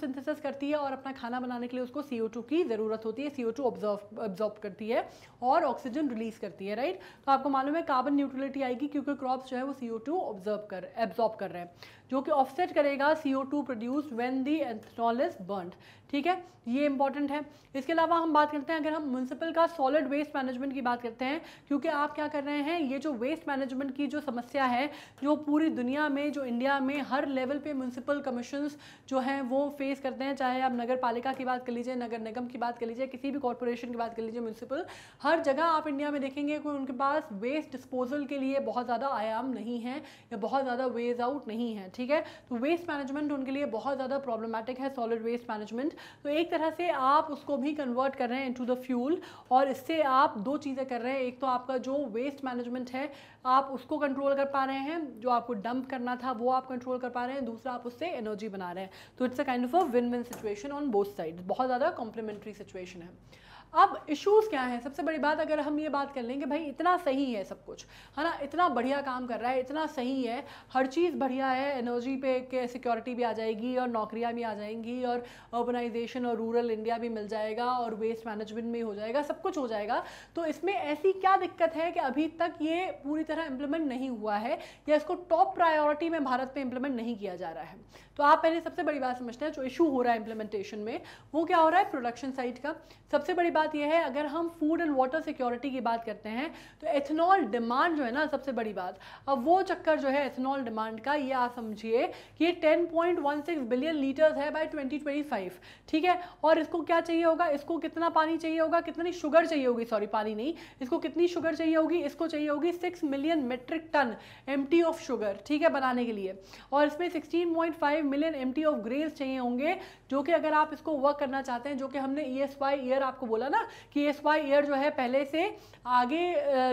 करती है और अपना खाना बनाने के लिए उसको सी की ज़रूरत होती है सी ओ ऑब्जॉर्व करती है और ऑक्सीजन रिलीज करती है राइट तो आपको मालूम है कार्बन न्यूट्रलिटी आएगी क्योंकि क्रॉप्स जो है वो सी ओ ऑब्जर्व कर एब्जॉर्ब कर रहे हैं जो कि ऑफसेट करेगा C O two produce when the ethanol is burn ठीक है ये इंपॉर्टेंट है इसके अलावा हम बात करते हैं अगर हम म्यूनसिपल का सॉलिड वेस्ट मैनेजमेंट की बात करते हैं क्योंकि आप क्या कर रहे हैं ये जो वेस्ट मैनेजमेंट की जो समस्या है जो पूरी दुनिया में जो इंडिया में हर लेवल पे म्यूनसिपल कमीशन जो हैं वो फेस करते हैं चाहे आप नगर पालिका की बात कर लीजिए नगर निगम की बात कर लीजिए किसी भी कॉरपोरेशन की बात कर लीजिए म्यूनसिपल हर जगह आप इंडिया में देखेंगे कि उनके पास वेस्ट डिस्पोजल के लिए बहुत ज़्यादा आयाम नहीं है या बहुत ज़्यादा वेज आउट नहीं है ठीक है तो वेस्ट मैनेजमेंट उनके लिए बहुत ज़्यादा प्रॉब्लमेटिक है सॉलिड वेस्ट मैनेजमेंट तो एक तरह से आप उसको भी कन्वर्ट कर रहे हैं इनटू द फ्यूल और इससे आप दो चीज़ें कर रहे हैं एक तो आपका जो वेस्ट मैनेजमेंट है आप उसको कंट्रोल कर पा रहे हैं जो आपको डंप करना था वो आप कंट्रोल कर पा रहे हैं दूसरा आप उससे एनर्जी बना रहे हैं तो it's a kind of a win win situation on both side बहुत ज़्यादा कॉम्प्लीमेंट्री सिचुएशन है अब इश्यूज़ क्या हैं सबसे बड़ी बात अगर हम ये बात कर लें कि भाई इतना सही है सब कुछ है ना इतना बढ़िया काम कर रहा है इतना सही है हर चीज़ बढ़िया है एनर्जी पे के सिक्योरिटी भी आ जाएगी और नौकरियाँ भी आ जाएंगी और अर्बनाइजेशन और रूरल इंडिया भी मिल जाएगा और वेस्ट मैनेजमेंट भी हो जाएगा सब कुछ हो जाएगा तो इसमें ऐसी क्या दिक्कत है कि अभी तक ये पूरी तरह इम्प्लीमेंट नहीं हुआ है या इसको टॉप प्रायोरिटी में भारत में इम्प्लीमेंट नहीं किया जा रहा है तो आप पहले सबसे बड़ी बात समझते हैं जो इशू हो रहा है इम्प्लीमेंटेशन में वो क्या हो रहा है प्रोडक्शन साइड का सबसे बड़ी बात यह है अगर हम फूड एंड वाटर सिक्योरिटी की बात करते हैं तो एथेनॉल डिमांड जो है ना सबसे बड़ी बात अब वो चक्कर जो है एथेनॉल डिमांड का ये आप समझिए कि ये 10.16 बिलियन लीटर्स है बाय 2025 ठीक है और इसको क्या चाहिए होगा इसको कितना पानी चाहिए होगा कितनी शुगर चाहिए होगी सॉरी पानी नहीं इसको कितनी शुगर चाहिए होगी इसको चाहिए होगी six million metric ton M of sugar ठीक है बनाने के लिए और इसमें sixteen million M of grains चाहिए होंगे जो कि अगर आप इसको वर्क करना चाहते हैं जो कि हमने ई एस वाई ईयर आपको बोला ना कि ई एस वाई ईयर जो है पहले से आगे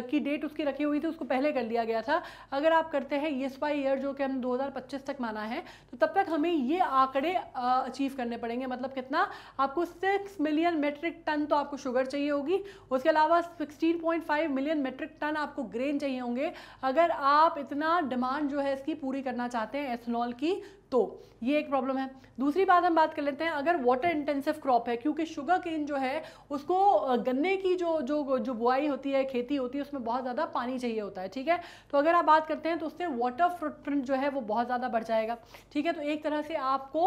की डेट उसकी रखी हुई थी उसको पहले कर लिया गया था अगर आप करते हैं ई एस वाई ईयर जो कि हम 2025 तक माना है तो तब तक हमें ये आंकड़े अचीव करने पड़ेंगे मतलब कितना आपको सिक्स मिलियन मेट्रिक टन तो आपको शुगर चाहिए होगी उसके अलावा sixteen point five million metric ton आपको ग्रेन चाहिए होंगे अगर आप इतना डिमांड जो है इसकी पूरी करना चाहते हैं एथनॉल की तो ये एक प्रॉब्लम है दूसरी बात हम बात कर लेते हैं अगर वाटर इंटेंसिव क्रॉप है क्योंकि शुगर केन जो है उसको गन्ने की जो जो जो बुआई होती है खेती होती है उसमें बहुत ज़्यादा पानी चाहिए होता है ठीक है तो अगर आप बात करते हैं तो उससे वाटर फुटप्रिंट जो है वो बहुत ज़्यादा बढ़ जाएगा ठीक है तो एक तरह से आपको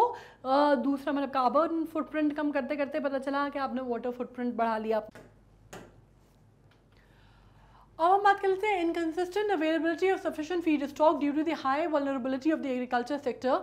दूसरा मतलब कार्बन फुटप्रिंट कम करते करते पता चला कि आपने वाटर फुटप्रिंट बढ़ा लिया अब हम बात करते हैं inconsistent availability of sufficient feed stock due to the high vulnerability of the agriculture sector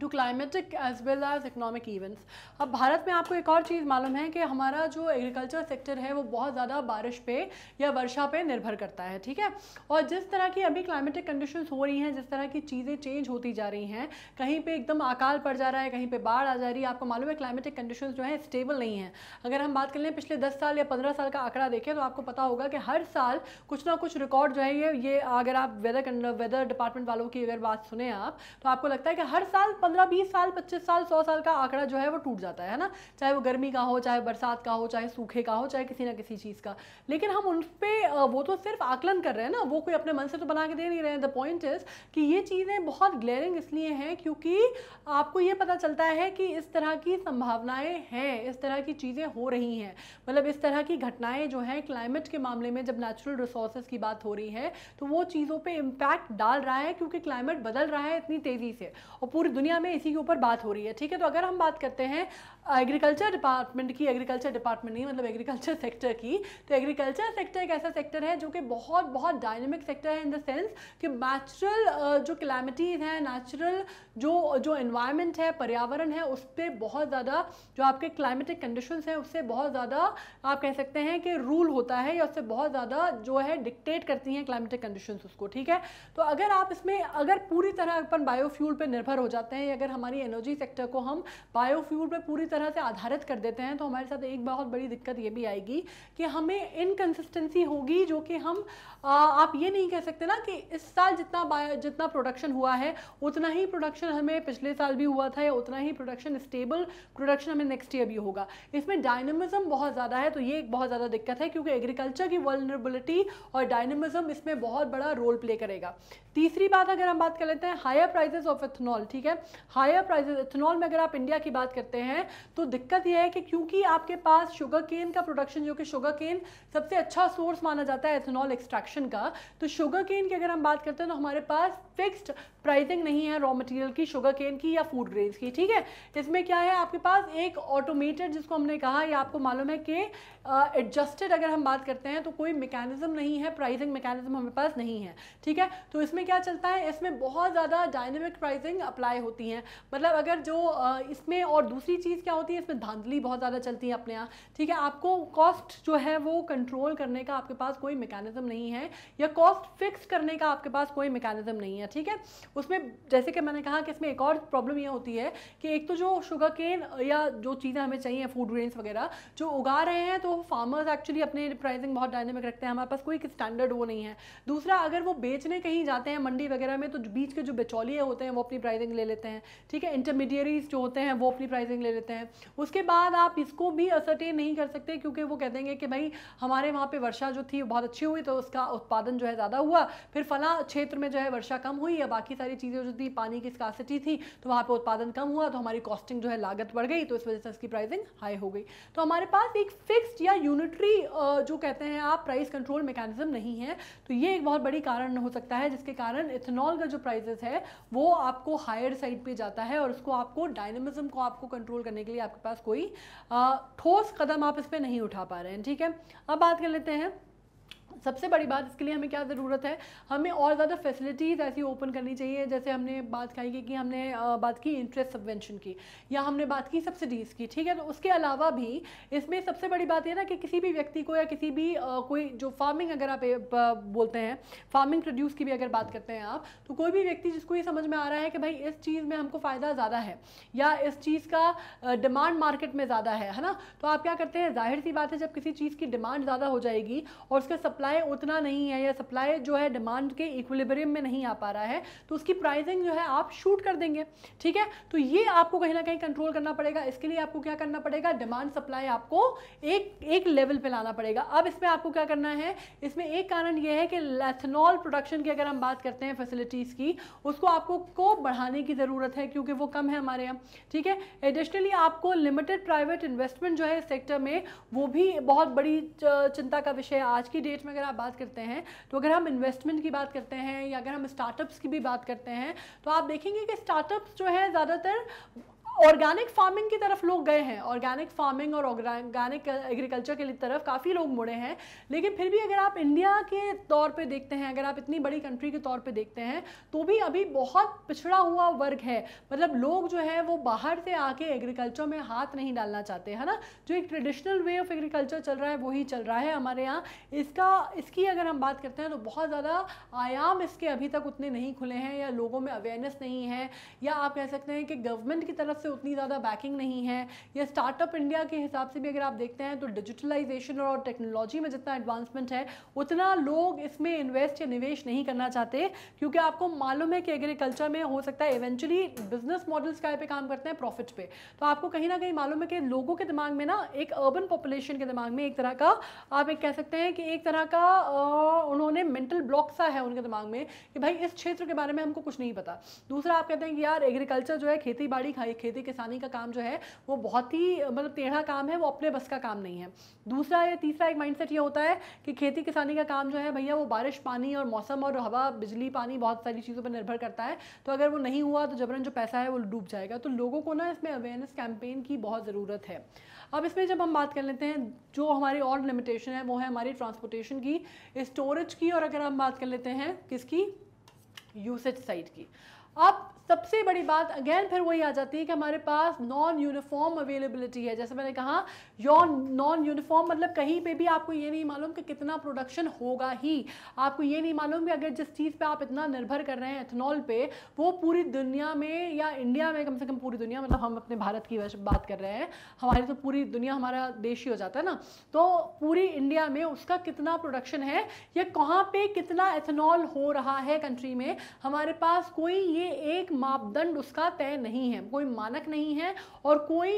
to climatic as well as economic events अब भारत में आपको एक और चीज़ मालूम है कि हमारा जो एग्रीकल्चर सेक्टर है वो बहुत ज़्यादा बारिश पे या वर्षा पे निर्भर करता है ठीक है और जिस तरह की अभी क्लाइमेटिक कंडीशंस हो रही हैं जिस तरह की चीज़ें चेंज होती जा रही हैं कहीं पर एकदम अकाल पड़ जा रहा है कहीं पर बाढ़ आ जा रही है आपको मालूम है क्लाइमेटिक कंडीशन जो है स्टेबल नहीं है अगर हम बात कर लें पिछले दस साल या पंद्रह साल का आंकड़ा देखें तो आपको पता होगा कि हर साल कुछ ना कुछ रिकॉर्ड जो है ये ये अगर आप वेदर वेदर डिपार्टमेंट वालों की अगर बात सुने आप तो आपको लगता है कि हर साल पंद्रह बीस साल पच्चीस साल सौ साल का आंकड़ा जो है वो टूट जाता है ना चाहे वो गर्मी का हो चाहे बरसात का हो चाहे सूखे का हो चाहे किसी ना किसी चीज़ का लेकिन हम उन पर वो तो सिर्फ आकलन कर रहे हैं ना वो कोई अपने मन से तो बना के दे नहीं रहे हैं द पॉइंट इज़ कि ये चीज़ें बहुत ग्लेयरिंग इसलिए हैं क्योंकि आपको ये पता चलता है कि इस तरह की संभावनाएं हैं इस तरह की चीज़ें हो रही हैं मतलब इस तरह की घटनाएं जो हैं क्लाइमेट के मामले में जब नेचुरल रिसोर्सेज की बात हो रही है तो वो चीज़ों पर इम्पैक्ट डाल रहा है क्योंकि क्लाइमेट बदल रहा है इतनी तेज़ी से और पूरी दुनिया दुनिया में इसी के ऊपर बात हो रही है ठीक है तो अगर हम बात करते हैं एग्रीकल्चर डिपार्टमेंट की एग्रीकल्चर डिपार्टमेंट नहीं मतलब एग्रीकल्चर सेक्टर की तो एग्रीकल्चर सेक्टर एक ऐसा सेक्टर है जो कि बहुत बहुत डायनेमिक सेक्टर है इन द सेंस कि नेचुरल जो क्लैमिटीज़ हैं नेचुरल जो जो इन्वायरमेंट है पर्यावरण है उस पर बहुत ज़्यादा जो आपके क्लाइमेटिक कंडीशन हैं उससे बहुत ज़्यादा आप कह सकते हैं कि रूल होता है या उससे बहुत ज़्यादा जो है डिक्टेट करती हैं क्लाइमेटिक कंडीशन उसको ठीक है तो अगर आप इसमें अगर पूरी तरह अपन बायोफ्यूल पर निर्भर हो जाते हैं अगर हमारी एनर्जी सेक्टर को हम बायोफ्यूल पर पूरी तरह से आधारित कर देते हैं तो हमारे साथ एक बहुत बड़ी दिक्कत ये भी आएगी कि हमें इनकन्सिस्टेंसी होगी जो कि हम आ, आप ये नहीं कह सकते ना कि इस साल जितना जितना प्रोडक्शन हुआ है उतना ही प्रोडक्शन हमें पिछले साल भी हुआ था या उतना ही प्रोडक्शन स्टेबल प्रोडक्शन हमें नेक्स्ट ईयर भी होगा इसमें डायनमिज़म बहुत ज़्यादा है तो ये एक बहुत ज़्यादा दिक्कत है क्योंकि एग्रीकल्चर की वर्नरेबिलिटी और डायनमिज़म इसमें बहुत बड़ा रोल प्ले करेगा तीसरी बात अगर हम बात कर लेते हैं हायर प्राइजेज ऑफ इथेनॉल ठीक है हायर प्राइजेज इथेनॉल में अगर आप इंडिया की बात करते हैं तो दिक्कत यह है कि क्योंकि आपके पास शुगर केन का प्रोडक्शन जो कि शुगर केन सबसे अच्छा सोर्स माना जाता है एथनॉल एक्सट्रैक्शन का तो शुगर केन की अगर हम बात करते हैं तो हमारे पास फिक्स्ड प्राइसिंग नहीं है रॉ मटेरियल की शुगर केन की या फूड ग्रेन की ठीक है इसमें क्या है आपके पास एक ऑटोमेटेड जिसको हमने कहा या आपको मालूम है कि एडजस्टेड uh, अगर हम बात करते हैं तो कोई मेकेनिज़्म नहीं है प्राइसिंग मेकेनिज़्म हमारे पास नहीं है ठीक है तो इसमें क्या चलता है इसमें बहुत ज़्यादा डायनेमिक प्राइसिंग अप्लाई होती हैं मतलब अगर जो uh, इसमें और दूसरी चीज़ क्या होती है इसमें धांधली बहुत ज़्यादा चलती है अपने यहाँ ठीक है आपको कॉस्ट जो है वो कंट्रोल करने का आपके पास कोई मेकेनिज़्म नहीं है या कॉस्ट फिक्स करने का आपके पास कोई मेकेनिज़्म नहीं है ठीक है उसमें जैसे कि मैंने कहा कि इसमें एक और प्रॉब्लम यह होती है कि एक तो जो शुगर केन या जो चीज़ें हमें चाहिए फूड ग्रेन्स वगैरह जो उगा रहे हैं तो तो फार्मर्स एक्चुअली अपने प्राइसिंग बहुत डायनेमिक रखते हैं हमारे पास कोई स्टैंडर्ड वो नहीं है दूसरा अगर वो बेचने कहीं जाते हैं मंडी वगैरह में तो बीच के जो बिचौलिए होते हैं वो अपनी प्राइसिंग ले लेते हैं ठीक है इंटरमीडियरीज जो होते हैं वो अपनी प्राइसिंग ले लेते हैं उसके बाद आप इसको भी असरटेन नहीं कर सकते क्योंकि वो कह देंगे कि भाई हमारे वहाँ पर वर्षा जो थी बहुत अच्छी हुई तो उसका उत्पादन जो है ज़्यादा हुआ फिर फला क्षेत्र में जो है वर्षा कम हुई या बाकी सारी चीज़ें जो थी पानी की स्कासिटी थी तो वहाँ पर उत्पादन कम हुआ तो हमारी कॉस्टिंग जो है लागत बढ़ गई तो इस वजह से उसकी प्राइसिंग हाई हो गई तो हमारे पास एक फिक्स या यूनिटरी जो कहते हैं आप प्राइस कंट्रोल मेकानिज्म नहीं है तो ये एक बहुत बड़ी कारण हो सकता है जिसके कारण इथेनॉल का जो प्राइजेस है वो आपको हायर साइड पे जाता है और उसको आपको डायनेमिज्म को आपको कंट्रोल करने के लिए आपके पास कोई ठोस कदम आप इस पर नहीं उठा पा रहे हैं ठीक है अब बात कर लेते हैं सबसे बड़ी बात इसके लिए हमें क्या ज़रूरत है हमें और ज़्यादा फैसिलिटीज़ ऐसी ओपन करनी चाहिए जैसे हमने बात कही कि, कि हमने बात की इंटरेस्ट सबवेंशन की या हमने बात की सब्सिडीज़ की ठीक है तो उसके अलावा भी इसमें सबसे बड़ी बात यह ना कि किसी भी व्यक्ति को या किसी भी कोई जो फार्मिंग अगर आप बोलते हैं फार्मिंग प्रोड्यूस की भी अगर बात करते हैं आप तो कोई भी व्यक्ति जिसको ये समझ में आ रहा है कि भाई इस चीज़ में हमको फ़ायदा ज़्यादा है या इस चीज़ का डिमांड मार्केट में ज़्यादा है है ना तो आप क्या करते हैं जाहिर सी बात है जब किसी चीज़ की डिमांड ज़्यादा हो जाएगी और उसका सप्लाई सप्लाई उतना नहीं है या सप्लाई जो है डिमांड के इक्विलिब्रियम में नहीं आ पा रहा है तो उसकी प्राइसिंग जो है आप शूट कर देंगे ठीक है तो ये आपको कहीं ना कहीं कंट्रोल करना पड़ेगा इसके लिए आपको क्या करना पड़ेगा डिमांड सप्लाई आपको एक एक लेवल पे लाना पड़ेगा अब इसमें आपको क्या करना है इसमें एक कारण यह है कि एथनॉल प्रोडक्शन की अगर हम बात करते हैं फैसिलिटीज़ की उसको आपको को बढ़ाने की ज़रूरत है क्योंकि वो कम है हमारे यहाँ ठीक है एडिशनली आपको लिमिटेड प्राइवेट इन्वेस्टमेंट जो है सेक्टर में वो भी बहुत बड़ी चिंता का विषय है आज की डेट में अगर आप बात करते हैं तो अगर हम इन्वेस्टमेंट की बात करते हैं या अगर हम स्टार्टअप्स की भी बात करते हैं तो आप देखेंगे कि स्टार्टअप्स जो है ज़्यादातर ऑर्गेनिक फार्मिंग की तरफ लोग गए हैं ऑर्गेनिक फार्मिंग और ऑर्गेनिक एग्रीकल्चर के तरफ काफ़ी लोग मुड़े हैं लेकिन फिर भी अगर आप इंडिया के तौर पे देखते हैं अगर आप इतनी बड़ी कंट्री के तौर पे देखते हैं तो भी अभी बहुत पिछड़ा हुआ वर्ग है मतलब लोग जो है वो बाहर से आके एग्रीकल्चर में हाथ नहीं डालना चाहते है ना जो एक ट्रेडिशनल वे ऑफ एग्रीकल्चर चल रहा है वही चल रहा है हमारे यहाँ इसका इसकी अगर हम बात करते हैं तो बहुत ज़्यादा आयाम इसके अभी तक उतने नहीं खुले हैं या लोगों में अवेयरनेस नहीं है या आप कह सकते हैं कि गवर्नमेंट की तरफ से उतनी ज़्यादा बैकिंग नहीं है या स्टार्टअप इंडिया के हिसाब से भी अगर आप देखते हैं तो डिजिटलाइजेशन और टेक्नोलॉजी में जितना एडवांसमेंट है उतना लोग इसमें इन्वेस्ट या निवेश नहीं करना चाहते क्योंकि आपको मालूम है कि एग्रीकल्चर में हो सकता है इवेंचुअली बिजनेस मॉडल्स का पे काम करते हैं प्रॉफिट पे तो आपको कहीं ना कहीं मालूम है कि लोगों के दिमाग में ना एक अर्बन पॉपुलेशन के दिमाग में एक तरह का आप एक कह सकते हैं कि एक तरह का आ, उन्होंने मेंटल ब्लॉक सा है उनके दिमाग में कि भाई इस क्षेत्र के बारे में हमको कुछ नहीं पता दूसरा आप कहते हैं कि यार एग्रीकल्चर जो है खेती बाड़ी खेती खेती किसानी का काम जो है वो बहुत ही मतलब टेढ़ा काम है वो अपने बस का काम नहीं है दूसरा या तीसरा एक माइंडसेट ये होता है कि खेती किसानी का काम जो है भैया वो बारिश पानी और मौसम और हवा बिजली पानी बहुत सारी चीज़ों पर निर्भर करता है तो अगर वो नहीं हुआ तो जबरन जो पैसा है वो डूब जाएगा तो लोगों को ना इसमें अवेयरनेस कैंपेन की बहुत ज़रूरत है अब इसमें जब हम बात कर लेते हैं जो हमारी और लिमिटेशन है वो है हमारी ट्रांसपोर्टेशन की स्टोरेज की और अगर हम बात कर लेते हैं किसकी यूसेज साइड की अब सबसे बड़ी बात अगेन फिर वही आ जाती है कि हमारे पास नॉन यूनिफॉर्म अवेलेबिलिटी है जैसे मैंने कहा योर नॉन यूनिफॉर्म मतलब कहीं पे भी आपको ये नहीं मालूम कि कितना प्रोडक्शन होगा ही आपको ये नहीं मालूम कि अगर जिस चीज़ पे आप इतना निर्भर कर रहे हैं इथेनॉल पे वो पूरी दुनिया में या इंडिया में कम से कम पूरी दुनिया मतलब हम अपने भारत की बात कर रहे हैं हमारी तो पूरी दुनिया हमारा देश ही हो जाता है ना तो पूरी इंडिया में उसका कितना प्रोडक्शन है या कहाँ पर कितना इथेनॉल हो रहा है कंट्री में हमारे पास कोई ये एक मापदंड उसका तय नहीं है कोई मानक नहीं है और कोई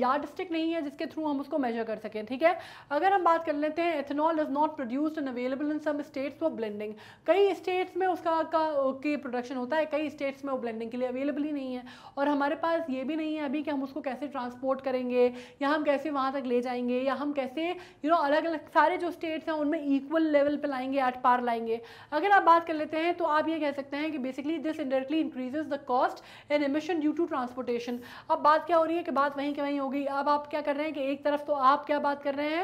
यार्ड स्टिक नहीं है जिसके थ्रू हम उसको मेजर कर सकें ठीक है अगर हम बात कर लेते हैं ethanol is not produced and available in some states for blending कई स्टेट्स में उसका का के प्रोडक्शन होता है कई स्टेट्स में वो ब्लेंडिंग के लिए अवेलेबल ही नहीं है और हमारे पास ये भी नहीं है अभी कि हम उसको कैसे ट्रांसपोर्ट करेंगे या हम कैसे वहाँ तक ले जाएंगे या हम कैसे यू नो अलग अलग सारे जो स्टेट्स हैं उनमें इक्वल लेवल पर लाएंगे एट पार लाएंगे अगर आप बात कर लेते हैं तो आप ये कह सकते हैं कि basically this indirectly increases the cost and emission due to transportation अब बात क्या हो रही है कि बात वहीं के वहीं होगी अब आप क्या कर रहे हैं कि एक तरफ तो आप क्या बात कर रहे हैं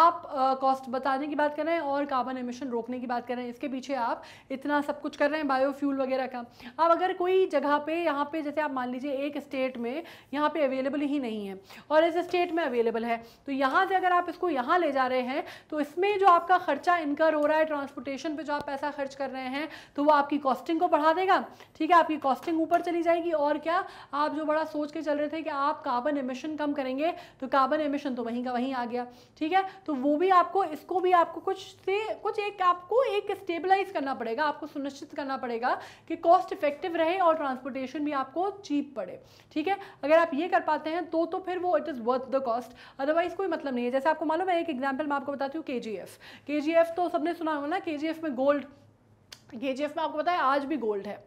आप कॉस्ट uh, बताने की बात कर रहे हैं और कार्बन एमिशन रोकने की बात कर रहे हैं इसके पीछे आप इतना सब कुछ कर रहे हैं बायोफ्यूल वगैरह का अब अगर कोई जगह पे यहाँ पे जैसे आप मान लीजिए एक स्टेट में यहाँ पे अवेलेबल ही नहीं है और इस स्टेट में अवेलेबल है तो यहाँ से अगर आप इसको यहाँ ले जा रहे हैं तो इसमें जो आपका खर्चा इनकर हो रहा है ट्रांसपोर्टेशन पर जो आप पैसा खर्च कर रहे हैं तो वो आपकी कॉस्टिंग को बढ़ा देगा ठीक है आपकी कॉस्ट कास्टिंग ऊपर चली जाएगी और क्या आप जो बड़ा सोच के चल रहे थे कि आप कार्बन एमिशन कम करेंगे तो कार्बन एमिशन तो वहीं का वहीं आ गया ठीक है तो वो भी आपको इसको भी आपको कुछ से कुछ एक आपको एक स्टेबलाइज करना पड़ेगा आपको सुनिश्चित करना पड़ेगा कि कॉस्ट इफेक्टिव रहे और ट्रांसपोर्टेशन भी आपको चीप पड़े ठीक है अगर आप ये कर पाते हैं तो तो फिर वो it is worth the cost otherwise कोई मतलब नहीं है जैसे आपको मालूम है एक एग्जाम्पल मैं आपको बताती हूँ के जी एफ के जी एफ तो सबने सुना होगा ना के जी एफ में गोल्ड के जी एफ में आपको पता है आज भी गोल्ड है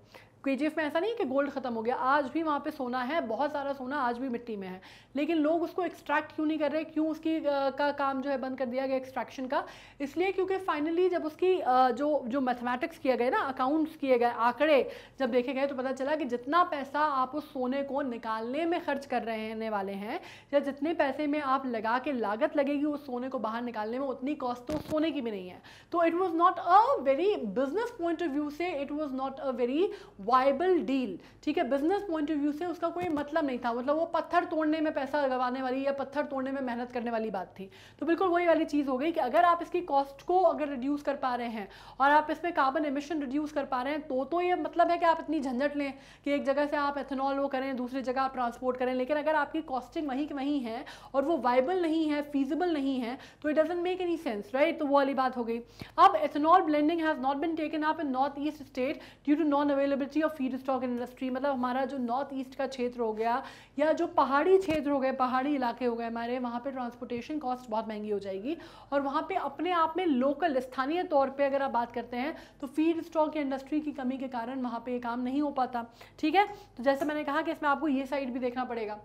के में ऐसा नहीं है कि गोल्ड खत्म हो गया आज भी वहाँ पे सोना है बहुत सारा सोना आज भी मिट्टी में है लेकिन लोग उसको एक्सट्रैक्ट क्यों नहीं कर रहे क्यों उसकी का काम जो है बंद कर दिया गया एक्सट्रैक्शन का इसलिए क्योंकि फाइनली जब उसकी जो जो मैथमेटिक्स किए गए ना अकाउंट्स किए गए आंकड़े जब देखे गए तो पता चला कि जितना पैसा आप उस सोने को निकालने में खर्च कर रहने वाले हैं या जितने पैसे में आप लगा के लागत लगेगी उस सोने को बाहर निकालने में उतनी कॉस्ट तो सोने की भी नहीं है तो it was not a very business point of view से it was not a very viable deal ठीक है बिजनेस पॉइंट ऑफ व्यू से उसका कोई मतलब नहीं था मतलब वो पत्थर तोड़ने में पैसा लगाने वाली या पत्थर तोड़ने में मेहनत करने वाली बात थी तो बिल्कुल वही वाली चीज़ हो गई कि अगर आप इसकी कॉस्ट को अगर रिड्यूस कर पा रहे हैं और आप इसमें कार्बन एमिशन रिड्यूस कर पा रहे हैं तो तो ये मतलब है कि आप इतनी झंझट लें कि एक जगह से आप एथेनॉल वो करें दूसरी जगह आप ट्रांसपोर्ट करें लेकिन अगर आपकी कॉस्टिंग वहीं की वहीं है और वो वाइबल नहीं है फीजिबल नहीं है तो it doesn't make any sense right तो वो वाली बात हो गई अब ethanol blending has not been taken up in north east state due to non availability history of feed stock industry मतलब हमारा जो नॉर्थ ईस्ट का क्षेत्र हो गया या जो पहाड़ी क्षेत्र हो गए पहाड़ी इलाके हो गए हमारे वहाँ पर ट्रांसपोर्टेशन कॉस्ट बहुत महंगी हो जाएगी और वहाँ पर अपने आप में लोकल स्थानीय तौर पर अगर आप बात करते हैं तो फीड स्टॉक इंडस्ट्री की कमी के कारण वहाँ पर ये काम नहीं हो पाता ठीक है तो जैसे मैंने कहा कि इसमें आपको ये साइड भी देखना पड़ेगा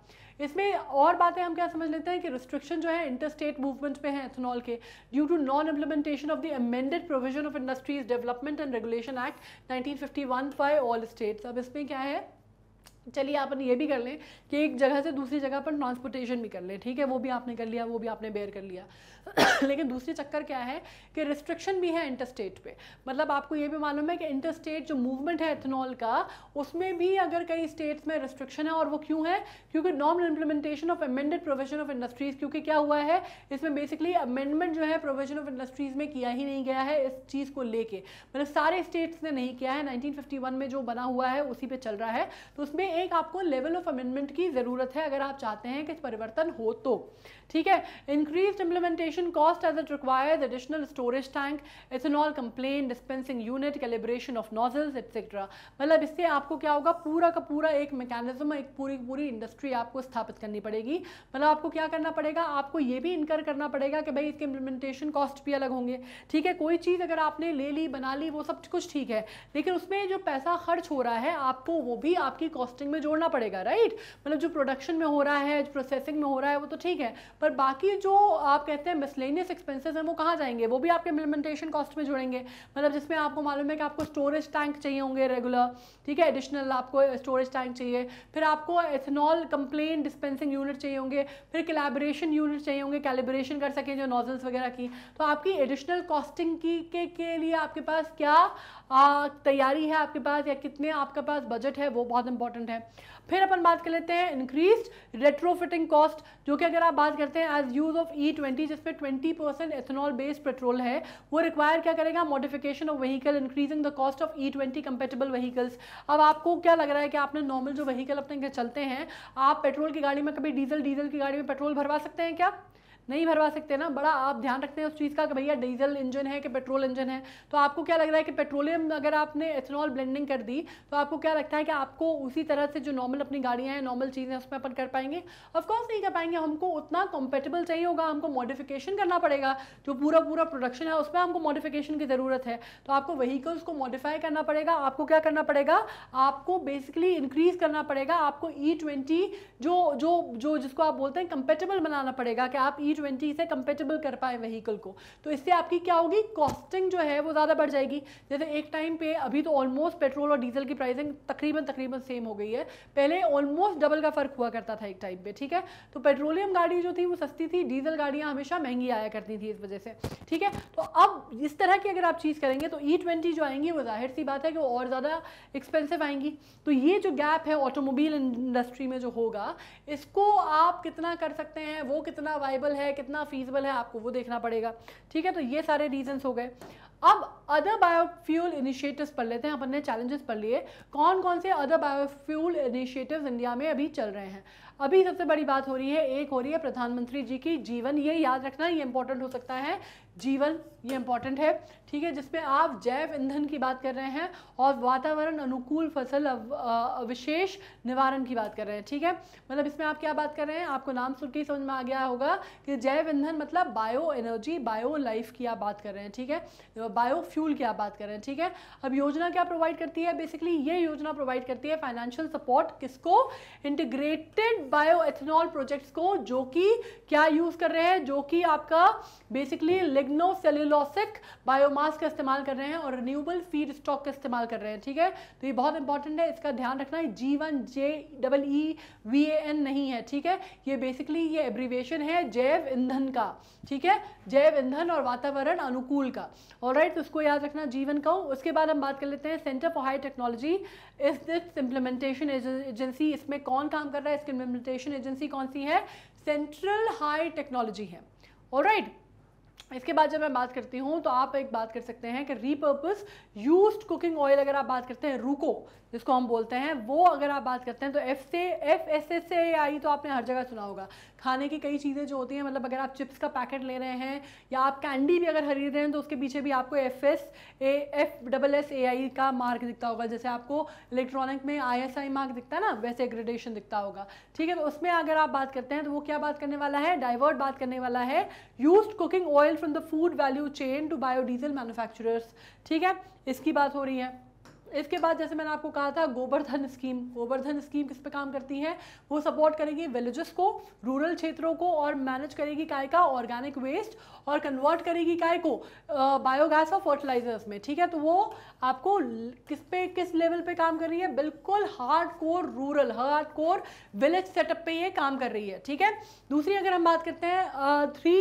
इसमें और बातें हम क्या समझ लेते हैं कि रिस्ट्रिक्शन जो है इंटर स्टेट मूवमेंट पे है एथनॉल के due to non implementation of the amended provision of industries development and regulation act 1951 by all states अब इसमें क्या है चलिए अपन ये भी कर लें कि एक जगह से दूसरी जगह पर ट्रांसपोर्टेशन भी कर लें ठीक है वो भी आपने कर लिया वो भी आपने बेयर कर लिया लेकिन दूसरी चक्कर क्या है कि रिस्ट्रिक्शन भी है इंटरस्टेट पर मतलब आपको ये भी मालूम है कि इंटरस्टेट जो मूवमेंट है एथेनॉल का उसमें भी अगर कई स्टेट्स में रिस्ट्रिक्शन है और वो क्यों है क्योंकि non implementation of amended provision of industries क्योंकि क्या हुआ है इसमें बेसिकली अमेंडमेंट जो है प्रोविजन ऑफ इंडस्ट्रीज़ में किया ही नहीं गया है इस चीज़ को लेके मतलब सारे स्टेट्स ने नहीं किया है नाइनटीन में जो बना हुआ है उसी पर चल रहा है तो उसमें एक आपको लेवल ऑफ अमेंडमेंट की ज़रूरत है अगर आप चाहते हैं कि परिवर्तन हो तो ठीक है increase implementation cost as it requires additional storage tank ethanol compliant dispensing unit calibration of nozzles etcetera मतलब इससे आपको क्या होगा पूरा का पूरा एक मैकेनिज्म एक पूरी पूरी इंडस्ट्री आपको स्थापित करनी पड़ेगी मतलब आपको क्या करना पड़ेगा आपको ये भी इनकर करना पड़ेगा कि भाई इसके इम्प्लीमेंटेशन कॉस्ट भी अलग होंगे ठीक है कोई चीज़ अगर आपने ले ली बना ली वो सब कुछ ठीक है लेकिन उसमें जो पैसा खर्च हो रहा है आपको वो भी आपकी कॉस्टिंग में जोड़ना पड़ेगा राइट मतलब जो प्रोडक्शन में हो रहा है जो प्रोसेसिंग में हो रहा है वो तो ठीक है पर बाकी जो आप कहते हैं मिसलेनियस एक्सपेंसेस हैं वो कहाँ जाएंगे वो भी आपके इम्प्लीमेंटेशन कॉस्ट में जुड़ेंगे मतलब जिसमें आपको मालूम है कि आपको स्टोरेज टैंक चाहिए होंगे रेगुलर ठीक है एडिशनल आपको स्टोरेज टैंक चाहिए फिर आपको एथेनॉल कंप्लेन डिस्पेंसिंग यूनिट चाहिए होंगे फिर कैलेब्रेशन यूनिट चाहिए होंगे कैलिब्रेशन कर सकें जो नोजल्स वगैरह की तो आपकी एडिशनल कॉस्टिंग की के, के लिए आपके पास क्या तैयारी है आपके पास या कितने आपके पास बजट है वो बहुत इंपॉर्टेंट है फिर अपन बात कर लेते हैं इंक्रीज रेट्रोफिटिंग कॉस्ट जो कि अगर आप बात करते हैं as use of E twenty जिसपे twenty percent ethanol based petrol है वो रिक्वायर क्या करेगा modification of vehicle increasing the cost of E twenty compatible vehicles अब आपको क्या लग रहा है कि आपने नॉर्मल जो व्हीकल अपने चलते हैं आप पेट्रोल की गाड़ी में कभी डीजल डीजल की गाड़ी में पेट्रोल भरवा सकते हैं क्या नहीं भरवा सकते ना बड़ा आप ध्यान रखते हैं उस चीज़ का कि भैया डीजल इंजन है कि पेट्रोल इंजन है तो आपको क्या लग रहा है कि पेट्रोलियम अगर आपने एथेनॉल ब्लेंडिंग कर दी तो आपको क्या लगता है कि आपको उसी तरह से जो नॉर्मल अपनी गाड़ियाँ हैं नॉर्मल चीज़ें हैं उसमें अपन कर पाएंगे ऑफकोर्स नहीं कर पाएंगे हमको उतना कॉम्पेटेबल चाहिए होगा हमको मॉडिफिकेशन करना पड़ेगा जो पूरा पूरा प्रोडक्शन है उसमें हमको मॉडिफिकेशन की ज़रूरत है तो आपको वहीकल्स को मॉडिफाई करना पड़ेगा आपको क्या करना पड़ेगा आपको बेसिकली इंक्रीज़ करना पड़ेगा आपको ई e जो जो जो जिसको आप बोलते हैं कंपेटेबल बनाना पड़ेगा कि आप ई e ट्वेंटी से कंपेटेबल कर पाए व्हीकल को तो इससे आपकी क्या होगी कॉस्टिंग जो है वो ज़्यादा बढ़ जाएगी जैसे एक टाइम पे अभी तो ऑलमोस्ट पेट्रोल और डीजल की प्राइसिंग तकरीबन तकरीबन सेम हो गई है पहले ऑलमोस्ट डबल का फ़र्क हुआ करता था एक टाइम पे ठीक है तो पेट्रोलियम गाड़ी जो थी वो सस्ती थी डीजल गाड़ियाँ हमेशा महंगी आया करती थी इस वजह से ठीक है तो अब इस तरह की अगर आप चीज़ करेंगे तो ई e ट्वेंटी जो आएंगी वो जाहिर सी बात है कि और ज़्यादा एक्सपेंसिव आएंगी तो ये जो गैप है ऑटोमोबाइल इंडस्ट्री में जो होगा इसको आप कितना कर सकते हैं वो कितना वाइबल है है कितना फीजबल है आपको वो देखना पड़ेगा ठीक है तो ये सारे रीजन्स हो गए अब अदर बायोफ्यूल इनिशिएटिव्स पढ़ लेते हैं अपन ने चैलेंजेस पढ़ लिए कौन कौन से अदर बायोफ्यूल इनिशिएटिव्स इंडिया में अभी चल रहे हैं अभी सबसे बड़ी बात हो रही है एक हो रही है प्रधानमंत्री जी की जीवन ये याद रखना ये इंपॉर्टेंट हो सकता है जीवन ये इंपॉर्टेंट है ठीक है जिसमें आप जैव ईंधन की बात कर रहे हैं और वातावरण अनुकूल फसल विशेष निवारण की बात कर रहे हैं ठीक है मतलब इसमें आप क्या बात कर रहे हैं आपको नाम सुन के समझ में आ गया होगा कि जैव ईंधन मतलब बायो एनर्जी बायो लाइफ की आप बात कर रहे हैं ठीक है बायो फ्यूल की आप बात कर रहे हैं ठीक है अब योजना क्या प्रोवाइड करती है बेसिकली ये योजना प्रोवाइड करती है फाइनेंशियल सपोर्ट किसको इंटीग्रेटेड बायो एथेनॉल प्रोजेक्ट्स को जो कि क्या यूज़ कर रहे हैं जो कि आपका बेसिकली लिग्नो फ्लोसेक बायोमास का इस्तेमाल कर रहे हैं और रिन्यूएबल फीड स्टॉक का इस्तेमाल कर रहे हैं ठीक है तो ये बहुत इंपॉर्टेंट है इसका ध्यान रखना है JIVAN J double E V A N नहीं है ठीक है ये बेसिकली ये एब्रीवेशन है जैव ईंधन का ठीक है जैव ईंधन और वातावरण अनुकूल का और राइट तो उसको याद रखना जीवन का उसके बाद हम बात कर लेते हैं centre for high technology is this implementation agency इसमें कौन काम कर रहा है इसकी इम्प्लीमेंटेशन एजेंसी कौन सी है सेंट्रल हाई टेक्नोलॉजी है और राइट right. इसके बाद जब मैं बात करती हूँ तो आप एक बात कर सकते हैं कि रीपर्पज यूज कुकिंग ऑयल अगर आप बात करते हैं रूको जिसको हम बोलते हैं वो अगर आप बात करते हैं तो एफ से एफ एस एस से आई तो आपने हर जगह सुना होगा खाने की कई चीज़ें जो होती हैं मतलब अगर आप चिप्स का पैकेट ले रहे हैं या आप कैंडी भी अगर खरीद रहे हैं तो उसके पीछे भी आपको F S A F double S A I का मार्क दिखता होगा जैसे आपको इलेक्ट्रॉनिक में आई एस आई मार्क दिखता है ना वैसे ग्रेडेशन दिखता होगा ठीक है तो उसमें अगर आप बात करते हैं तो वो क्या बात करने वाला है डाइवर्ट बात करने वाला है use cooking oil oil from the food value chain to biodiesel manufacturers ठीक है इसकी बात हो रही है इसके बाद जैसे मैंने आपको कहा था गोबरधन स्कीम गोबरधन स्कीम किस पे काम करती है वो सपोर्ट करेगी विलेजेस को रूरल क्षेत्रों को और मैनेज करेगी काय का ऑर्गेनिक वेस्ट और कन्वर्ट करेगी काय को बायोगैस और फर्टिलाइजर्स में ठीक है तो वो आपको किस पे किस लेवल पे काम कर रही है बिल्कुल hard core rural hard core village setup पे ये काम कर रही है ठीक है दूसरी अगर हम बात करते हैं थ्री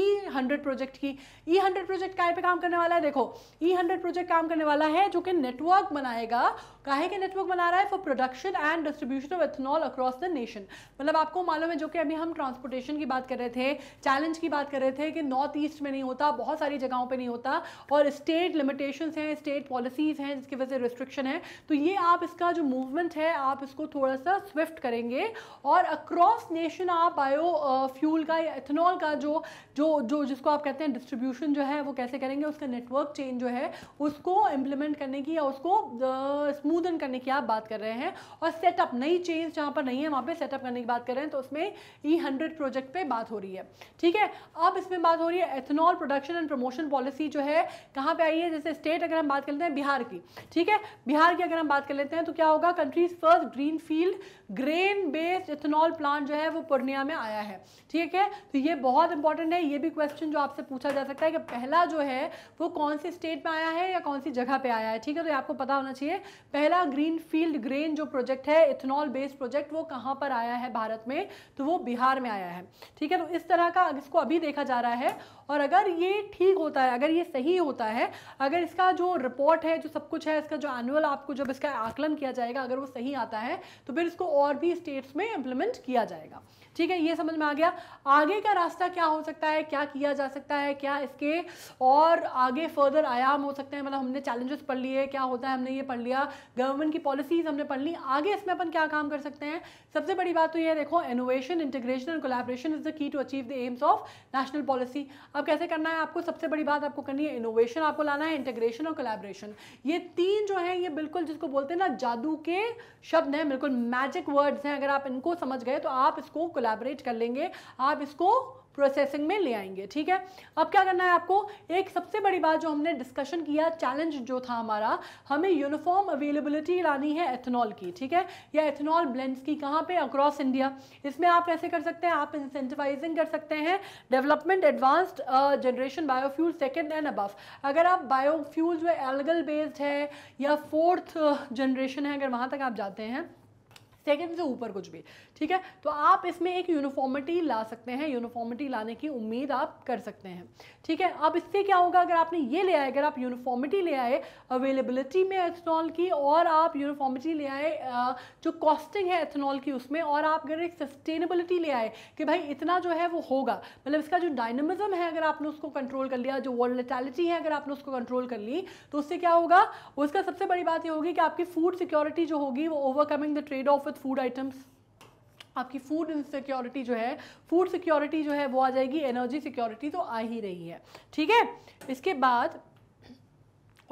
ई हंड्रेड प्रोजेक्ट की ई हंड्रेड प्रोजेक्ट काय पे काम करने वाला है देखो ई हंड्रेड प्रोजेक्ट काम करने वाला है जो कि नेटवर्क बनाएगा काहे के नेटवर्क बना रहा है for production and distribution of ethanol across the nation मतलब आपको मालूम है जो कि अभी हम ट्रांसपोर्टेशन की बात कर रहे थे चैलेंज की बात कर रहे थे कि नॉर्थ ईस्ट में नहीं होता बहुत सारी जगहों पर नहीं होता और स्टेट लिमिटेशन हैं स्टेट पॉलिसीज हैं जिसकी वजह से रिस्ट्रिक्शन है तो ये आप इसका जो मूवमेंट है आप इसको थोड़ा सा स्विफ्ट करेंगे और अक्रॉस नेशन आप बायो फ्यूल का या एथनॉल का जो जो जो जिसको आप कहते हैं डिस्ट्रीब्यूशन जो है वो कैसे करेंगे उसका नेटवर्क चेंज जो है उसको इम्प्लीमेंट करने की या उसको स्मूथ स्मूदन करने की आप बात कर रहे हैं और सेटअप नई चेंज जहाँ पर नहीं है वहाँ पर सेटअप करने की बात कर रहे हैं तो उसमें ई हंड्रेड प्रोजेक्ट पर बात हो रही है ठीक है अब इसमें बात हो रही है ethanol production and promotion policy जो है कहाँ पर आई है जैसे स्टेट अगर हम बात कर लेते हैं बिहार की ठीक है बिहार की अगर हम बात कर लेते हैं तो क्या होगा country's first green field grain based ethanol plant जो है वो पूर्णिया में आया है ठीक है तो ये बहुत इंपॉर्टेंट है ये भी क्वेश्चन जो आपसे पूछा जा सकता है कि पहला जो है वो कौन से स्टेट में आया है या कौन सी जगह पे आया है ठीक है तो ये आपको पता होना चाहिए पहला ग्रीन फील्ड ग्रेन जो प्रोजेक्ट है इथेनॉल बेस्ड प्रोजेक्ट वो कहाँ पर आया है भारत में तो वो बिहार में आया है ठीक है तो इस तरह का इसको अभी देखा जा रहा है और अगर ये ठीक होता है अगर ये सही होता है अगर इसका जो रिपोर्ट है जो सब कुछ है इसका जो एनुअल आपको जब इसका आकलन किया जाएगा अगर वो सही आता है तो फिर इसको और भी स्टेट्स में इम्प्लीमेंट किया जाएगा ठीक है ये समझ में आ गया आगे का रास्ता क्या हो सकता है क्या किया जा सकता है क्या इसके और आगे फर्दर आयाम हो सकते हैं मतलब हमने चैलेंजेस पढ़ लिए क्या होता है हमने ये पढ़ लिया गवर्नमेंट की पॉलिसीज हमने पढ़ ली आगे इसमें अपन क्या काम कर सकते हैं सबसे बड़ी बात तो ये देखो innovation integration and collaboration is the key to achieve the aims of national policy अब कैसे करना है आपको सबसे बड़ी बात आपको करनी है इनोवेशन आपको लाना है इंटीग्रेशन और कोलेब्रेशन ये तीन जो है ये बिल्कुल जिसको बोलते हैं ना जादू के शब्द हैं बिल्कुल मैजिक वर्ड्स हैं अगर आप इनको समझ गए तो आप इसको कोलैबोरेट कर लेंगे आप इसको प्रोसेसिंग में ले आएंगे ठीक है अब क्या करना है आपको एक सबसे बड़ी बात जो हमने डिस्कशन किया चैलेंज जो था हमारा हमें यूनिफॉर्म अवेलेबिलिटी लानी है एथेनॉल की ठीक है या एथेनॉल ब्लेंड्स की कहाँ पे अक्रॉस इंडिया इसमें आप कैसे कर सकते हैं आप इंसेंटिवाइजिंग कर सकते हैं development advanced generation biofuel second and above अगर आप बायोफ्यूल जो एलगल बेस्ड है या फोर्थ जनरेशन uh, है अगर वहाँ तक आप जाते हैं सेकेंड से ऊपर कुछ भी ठीक है तो आप इसमें एक यूनिफॉर्मिटी ला सकते हैं यूनिफॉर्मिटी लाने की उम्मीद आप कर सकते हैं ठीक है अब इससे क्या होगा अगर आपने ये ले आए अगर आप यूनिफॉर्मिटी ले आए अवेलेबिलिटी में एथनॉल की और आप यूनिफॉर्मिटी ले आए जो कॉस्टिंग है एथनॉल की उसमें और आप अगर एक सस्टेनेबिलिटी ले आए कि भाई इतना जो है वो होगा मतलब इसका जो डायनमिज्म है अगर आपने उसको कंट्रोल कर लिया जो वॉलिटैलिटी है अगर आपने उसको कंट्रोल कर ली तो उससे क्या होगा उसका सबसे बड़ी बात यह होगी कि आपकी फूड सिक्योरिटी जो होगी वो overcoming the trade off with food items आपकी फूड इनसिक्योरिटी जो है फूड सिक्योरिटी जो है वो आ जाएगी एनर्जी सिक्योरिटी तो आ ही रही है ठीक है इसके बाद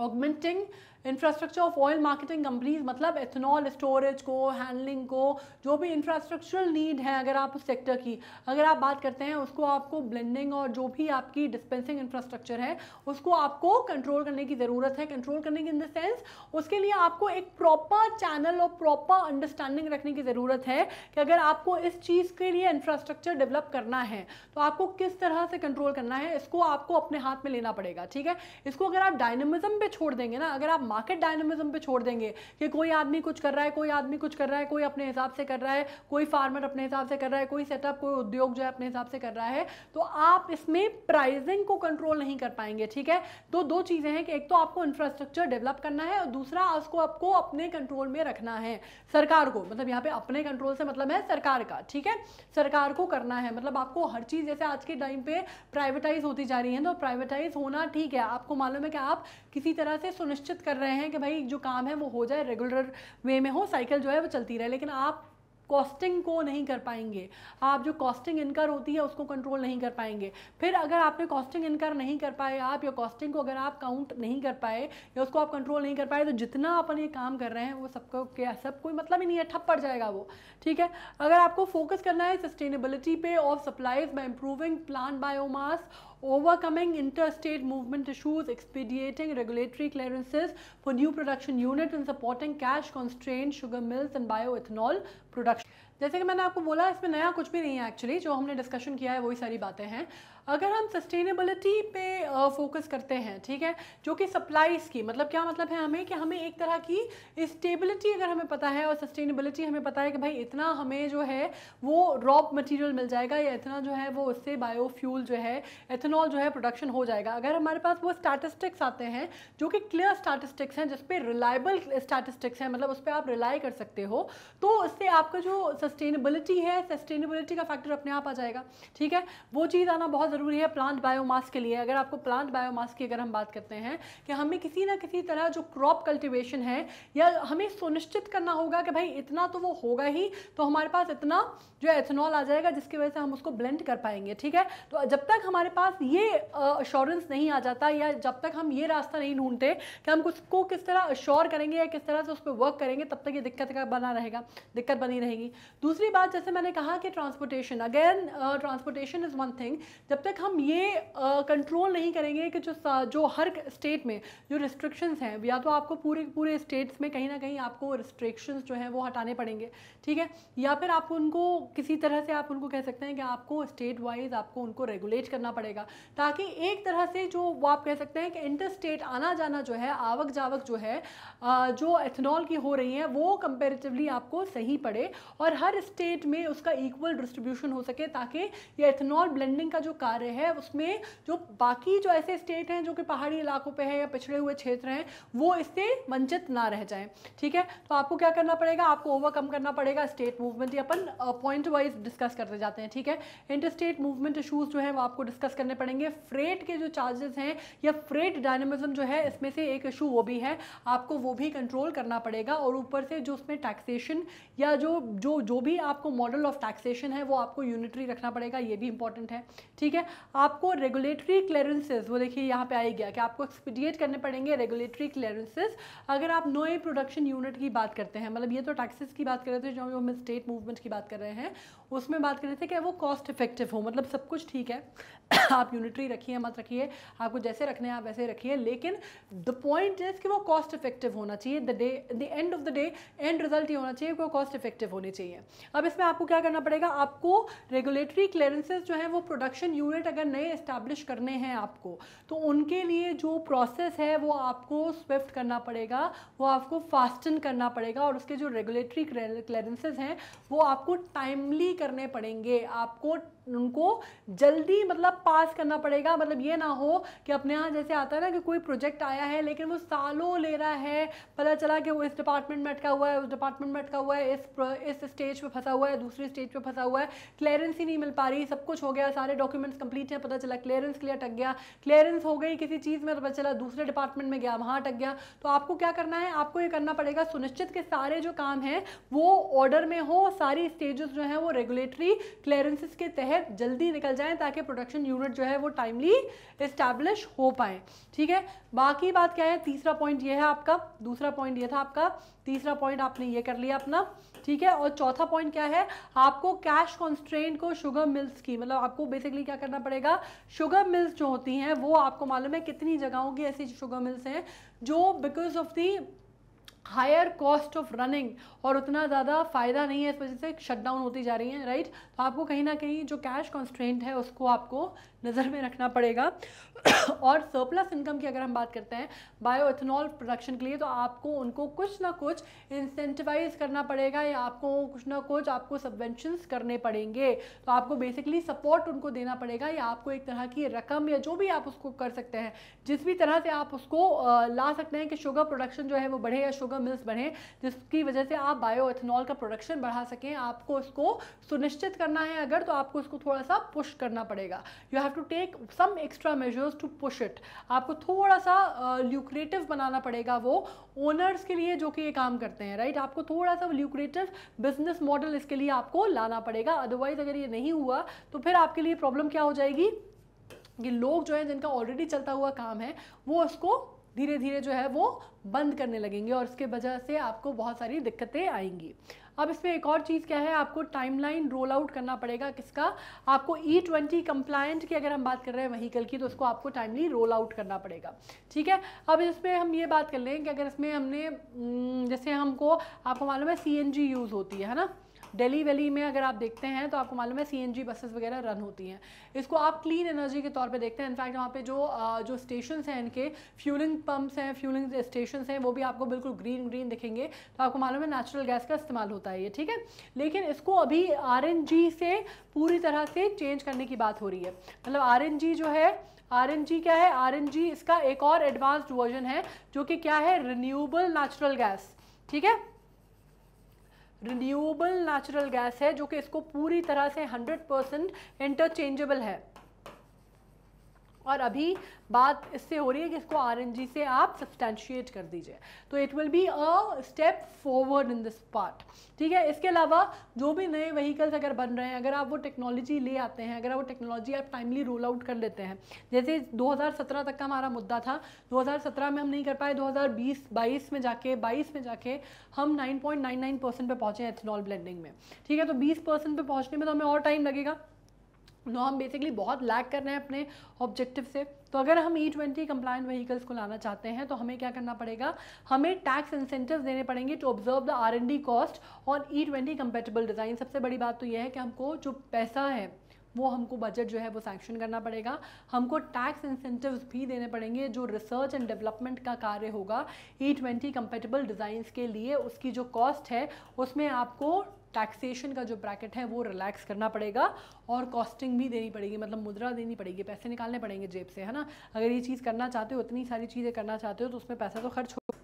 augmenting infrastructure of oil marketing companies मतलब एथेनॉल स्टोरेज को हैंडलिंग को जो भी इंफ्रास्ट्रक्चरल नीड है अगर आप उस सेक्टर की अगर आप बात करते हैं उसको आपको ब्लेंडिंग और जो भी आपकी डिस्पेंसिंग इंफ्रास्ट्रक्चर है उसको आपको कंट्रोल करने की ज़रूरत है कंट्रोल करने की इन द सेंस उसके लिए आपको एक प्रॉपर चैनल और प्रॉपर अंडरस्टैंडिंग रखने की ज़रूरत है कि अगर आपको इस चीज़ के लिए इंफ्रास्ट्रक्चर डेवलप करना है तो आपको किस तरह से कंट्रोल करना है इसको आपको अपने हाथ में लेना पड़ेगा ठीक है इसको अगर आप डायनेमिज्म पे छोड़ देंगे ना अगर आप मार्केट डायनामिज्म पे छोड़ देंगे कि कोई आदमी कुछ कर रहा है कोई आदमी कुछ कर रहा है कोई अपने हिसाब से कर रहा है कोई फार्मर अपने हिसाब से कर रहा है कोई सेटअप कोई उद्योग जो है अपने हिसाब से कर रहा है तो आप इसमें प्राइजिंग को कंट्रोल नहीं कर पाएंगे ठीक है तो दो चीज़ें हैं कि एक तो आपको इंफ्रास्ट्रक्चर डेवलप करना है और दूसरा उसको आपको अपने कंट्रोल में रखना है सरकार को मतलब यहाँ पे अपने कंट्रोल से मतलब है सरकार का ठीक है सरकार को करना है मतलब आपको हर चीज़ जैसे आज के टाइम पे प्राइवेटाइज होती जा रही है तो प्राइवेटाइज होना ठीक है आपको मालूम है कि आप किसी तरह से सुनिश्चित कर रहे हैं कि भाई जो काम है वो हो जाए रेगुलर वे में हो साइकिल जो है वो चलती रहे लेकिन आप कॉस्टिंग को नहीं कर पाएंगे आप जो कॉस्टिंग इनकर होती है उसको कंट्रोल नहीं कर पाएंगे फिर अगर आपने कॉस्टिंग इनकर नहीं कर पाए आप या कॉस्टिंग को अगर आप काउंट नहीं कर पाए या उसको आप कंट्रोल नहीं कर पाए तो जितना अपन ये काम कर रहे हैं वो सबको क्या सब कोई मतलब ही नहीं है ठप पड़ जाएगा वो ठीक है अगर आपको फोकस करना है सस्टेनेबिलिटी पे of supplies by improving plan biomass overcoming interstate movement issues, expediting regulatory clearances for new production unit and supporting cash constrained sugar mills and bioethanol production. जैसे कि मैंने आपको बोला इसमें नया कुछ भी नहीं है एक्चुअली जो हमने डिस्कशन किया है वही सारी बातें हैं अगर हम सस्टेनेबिलिटी पे फोकस करते हैं ठीक है जो कि सप्लाईज की मतलब क्या मतलब है हमें कि हमें एक तरह की स्टेबिलिटी अगर हमें पता है और सस्टेनेबिलिटी हमें पता है कि भाई इतना हमें जो है वो रॉप मटेरियल मिल जाएगा या इतना जो है वो उससे बायोफ्यूल जो है एथेनॉल जो है प्रोडक्शन हो जाएगा अगर हमारे पास वो स्टैटिस्टिक्स आते हैं जो कि क्लियर स्टैटिस्टिक्स हैं जिसपे रिलायबल स्टैटिस्टिक्स हैं मतलब उस पर आप रिलाई कर सकते हो तो उससे आपका जो सस्टेनेबिलिटी है सस्टेनेबिलिटी का फैक्टर अपने आप आ जाएगा ठीक है वो चीज़ आना बहुत ज़रूरी है प्लांट बायोमास के लिए अगर आपको प्लांट बायोमास की अगर हम बात करते हैं कि हमें किसी ना किसी तरह जो क्रॉप कल्टिवेशन है या हमें सुनिश्चित करना होगा कि भाई इतना तो वो होगा ही तो हमारे पास इतना जो एथेनॉल आ जाएगा जिसकी वजह से हम उसको ब्लेंड कर पाएंगे ठीक है तो जब तक हमारे पास ये अश्योरेंस नहीं आ जाता या जब तक हम ये रास्ता नहीं ढूंढते कि हम उसको किस तरह अश्योर करेंगे या किस तरह से उस पर वर्क करेंगे तब तक ये दिक्कत का बना रहेगा दिक्कत बनी रहेगी दूसरी बात जैसे मैंने कहा कि transportation again transportation is one thing जब जब तक हम ये कंट्रोल नहीं करेंगे कि जो जो हर स्टेट में जो रिस्ट्रिक्शंस हैं या तो आपको पूरे पूरे स्टेट्स में कहीं ना कहीं आपको रिस्ट्रिक्शंस जो हैं वो हटाने पड़ेंगे ठीक है या फिर आप उनको किसी तरह से आप उनको कह सकते हैं कि आपको स्टेट वाइज आपको उनको रेगुलेट करना पड़ेगा ताकि एक तरह से जो वो आप कह सकते हैं कि इंटर स्टेट आना जाना जो है आवक जावक जो है जो एथेनॉल की हो रही है वो कंपेरेटिवली आपको सही पड़े और हर स्टेट में उसका इक्वल डिस्ट्रीब्यूशन हो सके ताकि ये एथेनॉल ब्लेंडिंग का जो कार्य पा रहे हैं उसमें जो बाकी जो ऐसे स्टेट हैं जो कि पहाड़ी इलाकों पे हैं या पिछड़े हुए क्षेत्र हैं वो इससे वंचित ना रह जाएं ठीक है तो आपको क्या करना पड़ेगा आपको ओवरकम करना पड़ेगा स्टेट मूवमेंट ये अपन पॉइंट वाइज डिस्कस करते जाते हैं ठीक है इंटर स्टेट मूवमेंट इशूज़ जो है वो आपको डिस्कस करने पड़ेंगे फ्रेट के जो चार्जेस हैं या फ्रेट डायनेमिज्म जो है इसमें से एक इशू वो भी है आपको वो भी कंट्रोल करना पड़ेगा और ऊपर से जो उसमें टैक्सेशन या जो जो जो भी आपको मॉडल ऑफ टैक्सेशन है वो आपको यूनिटरी रखना पड़ेगा ये भी इंपॉर्टेंट है ठीक है है आपको रेगुलेटरी क्लियरेंसेज वो देखिए यहाँ पे आई गया कि आपको एक्सपीडिएट करने पड़ेंगे रेगुलेटरी क्लियरेंसेज अगर आप नोए प्रोडक्शन यूनिट की बात करते हैं मतलब ये तो टैक्सेस की बात कर रहे थे जो हम स्टेट मूवमेंट की बात कर रहे हैं उसमें बात कर रहे थे कि वो कॉस्ट इफेक्टिव हो मतलब सब कुछ ठीक है आप यूनिटरी रखिए मत रखिए आपको जैसे रखने हैं आप वैसे रखिए लेकिन द पॉइंट इज कि वो कॉस्ट इफेक्टिव होना चाहिए the day the end of the day end result ये होना चाहिए कि वो कॉस्ट इफेक्टिव होनी चाहिए अब इसमें आपको क्या करना पड़ेगा आपको रेगुलेटरी क्लियरेंसेज जो है वो प्रोडक्शन यूनिट अगर नए इस्टेब्लिश करने हैं आपको तो उनके लिए जो प्रोसेस है वो आपको स्विफ्ट करना पड़ेगा वो आपको फास्टन करना पड़ेगा और उसके जो रेगुलेटरी क्लियरेंसेज हैं वो आपको टाइमली करने पड़ेंगे आपको उनको जल्दी मतलब पास करना पड़ेगा मतलब ये ना हो कि अपने यहाँ जैसे आता है ना कि कोई प्रोजेक्ट आया है लेकिन वो सालों ले रहा है पता चला कि वो इस डिपार्टमेंट में अटका हुआ है उस डिपार्टमेंट में अटका हुआ है इस इस स्टेज पे फंसा हुआ है दूसरी स्टेज पे फंसा हुआ है क्लियरेंस ही नहीं मिल पा रही सब कुछ हो गया सारे डॉक्यूमेंट्स कंप्लीट हैं पता चला क्लियरेंस के लिए अटक गया क्लियरेंस हो गई किसी चीज़ में तो पता चला दूसरे डिपार्टमेंट में गया वहाँ अटक गया तो आपको क्या करना है आपको ये करना पड़ेगा सुनिश्चित के सारे जो काम हैं वो ऑर्डर में हो सारी स्टेजेस जो हैं वो रेगुलेटरी क्लियरेंसेस के तहत तहत जल्दी निकल जाएं ताकि प्रोडक्शन यूनिट जो है वो टाइमली इस्टेब्लिश हो पाए ठीक है बाकी बात क्या है तीसरा पॉइंट ये है आपका दूसरा पॉइंट ये था आपका तीसरा पॉइंट आपने ये कर लिया अपना ठीक है और चौथा पॉइंट क्या है आपको कैश कॉन्स्ट्रेंट को शुगर मिल्स की मतलब आपको बेसिकली क्या करना पड़ेगा शुगर मिल्स जो होती हैं वो आपको मालूम है कितनी जगहों की ऐसी शुगर मिल्स हैं जो because of the higher cost of running और उतना ज़्यादा फ़ायदा नहीं है इस वजह से शटडाउन होती जा रही है राइट तो आपको कहीं ना कहीं जो कैश कॉन्स्ट्रेंट है उसको आपको नज़र में रखना पड़ेगा और सरप्लस इनकम की अगर हम बात करते हैं बायोएथेनॉल प्रोडक्शन के लिए तो आपको उनको कुछ ना कुछ इंसेंटिवाइज करना पड़ेगा या आपको कुछ ना कुछ आपको सबवेंशंस करने पड़ेंगे तो आपको बेसिकली सपोर्ट उनको देना पड़ेगा या आपको एक तरह की रकम या जो भी आप उसको कर सकते हैं जिस भी तरह से आप उसको ला सकते हैं कि शुगर प्रोडक्शन जो है वो बढ़े या शुगर मिल्स बढ़े जिसकी वजह से आप बायोएथेनॉल का प्रोडक्शन बढ़ा सकें आपको उसको सुनिश्चित करना है अगर तो आपको उसको थोड़ा सा पुश करना पड़ेगा you have have to take some extra measures to push it आपको थोड़ा सा ल्यूक्रेटिव uh, बनाना पड़ेगा वो ओनर्स के लिए जो कि ये काम करते हैं राइट right? आपको थोड़ा सा ल्यूक्रेटिव बिजनेस मॉडल इसके लिए आपको लाना पड़ेगा अदरवाइज अगर ये नहीं हुआ तो फिर आपके लिए प्रॉब्लम क्या हो जाएगी कि लोग जो है जिनका ऑलरेडी चलता हुआ काम है वो उसको धीरे धीरे जो है वो बंद करने लगेंगे और उसके वजह से आपको बहुत सारी दिक्कतें आएंगी अब इसमें एक और चीज़ क्या है आपको टाइमलाइन रोल आउट करना पड़ेगा किसका आपको ई ट्वेंटी कंप्लायंट की अगर हम बात कर रहे हैं वहीकल की तो उसको आपको टाइमली रोल आउट करना पड़ेगा ठीक है अब इसमें हम ये बात कर लें कि अगर इसमें हमने हम्म, जैसे हमको आपको मालूम है सी यूज़ होती है ना दिल्ली वैली में अगर आप देखते हैं तो आपको मालूम है सी बसेस वगैरह रन होती हैं इसको आप क्लीन एनर्जी के तौर पर देखते हैं इनफैक्ट वहाँ पर जो जो स्टेशन हैं इनके फ्यूलिंग पम्प्स हैं फ्यूलिंग स्टेशन हैं वो भी आपको बिल्कुल ग्रीन ग्रीन दिखेंगे तो आपको मालूम है नेचुरल गैस का इस्तेमाल होता है ये ठीक है लेकिन इसको अभी आर से पूरी तरह से चेंज करने की बात हो रही है मतलब आर जो है आर क्या है आर इसका एक और एडवांस्ड वर्जन है जो कि क्या है रिन्यूएबल नेचुरल गैस ठीक है रिन्यूएबल नेचुरल गैस है जो कि इसको पूरी तरह से 100 परसेंट इंटरचेंजेबल है और अभी बात इससे हो रही है कि इसको आर से आप सब्सटैंशिएट कर दीजिए तो it will be a step forward in this part ठीक है इसके अलावा जो भी नए व्हीकल्स अगर बन रहे हैं अगर आप वो टेक्नोलॉजी ले आते हैं अगर वो टेक्नोलॉजी आप टाइमली रोल आउट कर लेते हैं जैसे 2017 तक का हमारा मुद्दा था 2017 में हम नहीं कर पाए 2020 22 में जाके बाईस में जाके हम नाइन परसेंट पर पहुँचे एथेनॉल ब्लेंडिंग में ठीक है तो बीस परसेंट पर पहुँचने में तो हमें और टाइम लगेगा नो हम बेसिकली बहुत लैक कर रहे हैं अपने ऑब्जेक्टिव से तो अगर हम ई ट्वेंटी कंप्लाइंट व्हीकल्स को लाना चाहते हैं तो हमें क्या करना पड़ेगा हमें टैक्स इंसेंटिव देने पड़ेंगे to observe the R and D cost और ई ट्वेंटी कंपेटेबल डिज़ाइन सबसे बड़ी बात तो यह है कि हमको जो पैसा है वो हमको बजट जो है वो सैक्शन करना पड़ेगा हमको टैक्स इंसेंटिव्स भी देने पड़ेंगे जो रिसर्च एंड डेवलपमेंट का कार्य होगा ई ट्वेंटी कंपेटेबल डिज़ाइंस के लिए उसकी जो कॉस्ट है उसमें आपको टैक्सेशन का जो ब्रैकेट है वो रिलैक्स करना पड़ेगा और कॉस्टिंग भी देनी पड़ेगी मतलब मुद्रा देनी पड़ेगी पैसे निकालने पड़ेंगे जेब से है ना अगर ये चीज़ करना चाहते हो उतनी सारी चीज़ें करना चाहते हो तो उसमें पैसा तो खर्च हो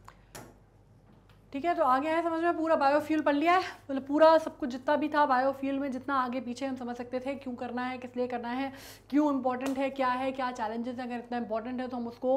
ठीक है तो आगे आए समझ में पूरा बायोफ्यूल पढ़ लिया है मतलब पूरा सब कुछ जितना भी था बायोफ्यूल में जितना आगे पीछे हम समझ सकते थे क्यों करना है किस लिए करना है क्यों इंपॉर्टेंट है क्या है क्या चैलेंजेस हैं अगर इतना इंपॉर्टेंट है तो हम उसको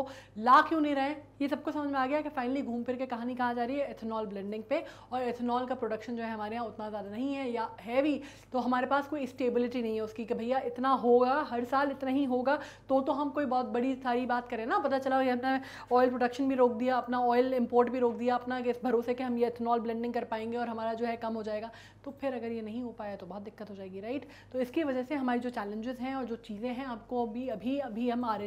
ला क्यों नहीं रहे ये सबको समझ में आ गया कि फाइनली घूम फिर के कहानी कहाँ जा रही है एथेनॉल ब्लेंडिंग पे और एथेनॉल का प्रोडक्शन जो है हमारे यहाँ उतना ज़्यादा नहीं है या है भी तो हमारे पास कोई स्टेबिलिटी नहीं है उसकी कि भैया इतना होगा हर साल इतना ही होगा तो तो हम कोई बहुत बड़ी सारी बात करें ना पता चला अपना ऑयल प्रोडक्शन भी रोक दिया अपना ऑयल इम्पोर्ट भी रोक दिया अपना गैस भरोसे से कि हम ये इथेनॉल ब्लेंडिंग कर पाएंगे और हमारा जो है कम हो जाएगा तो फिर अगर ये नहीं हो पाया तो बहुत दिक्कत हो जाएगी राइट तो इसकी वजह से हमारी जो चैलेंजेस हैं और जो चीज़ें हैं आपको अभी अभी अभी हम आर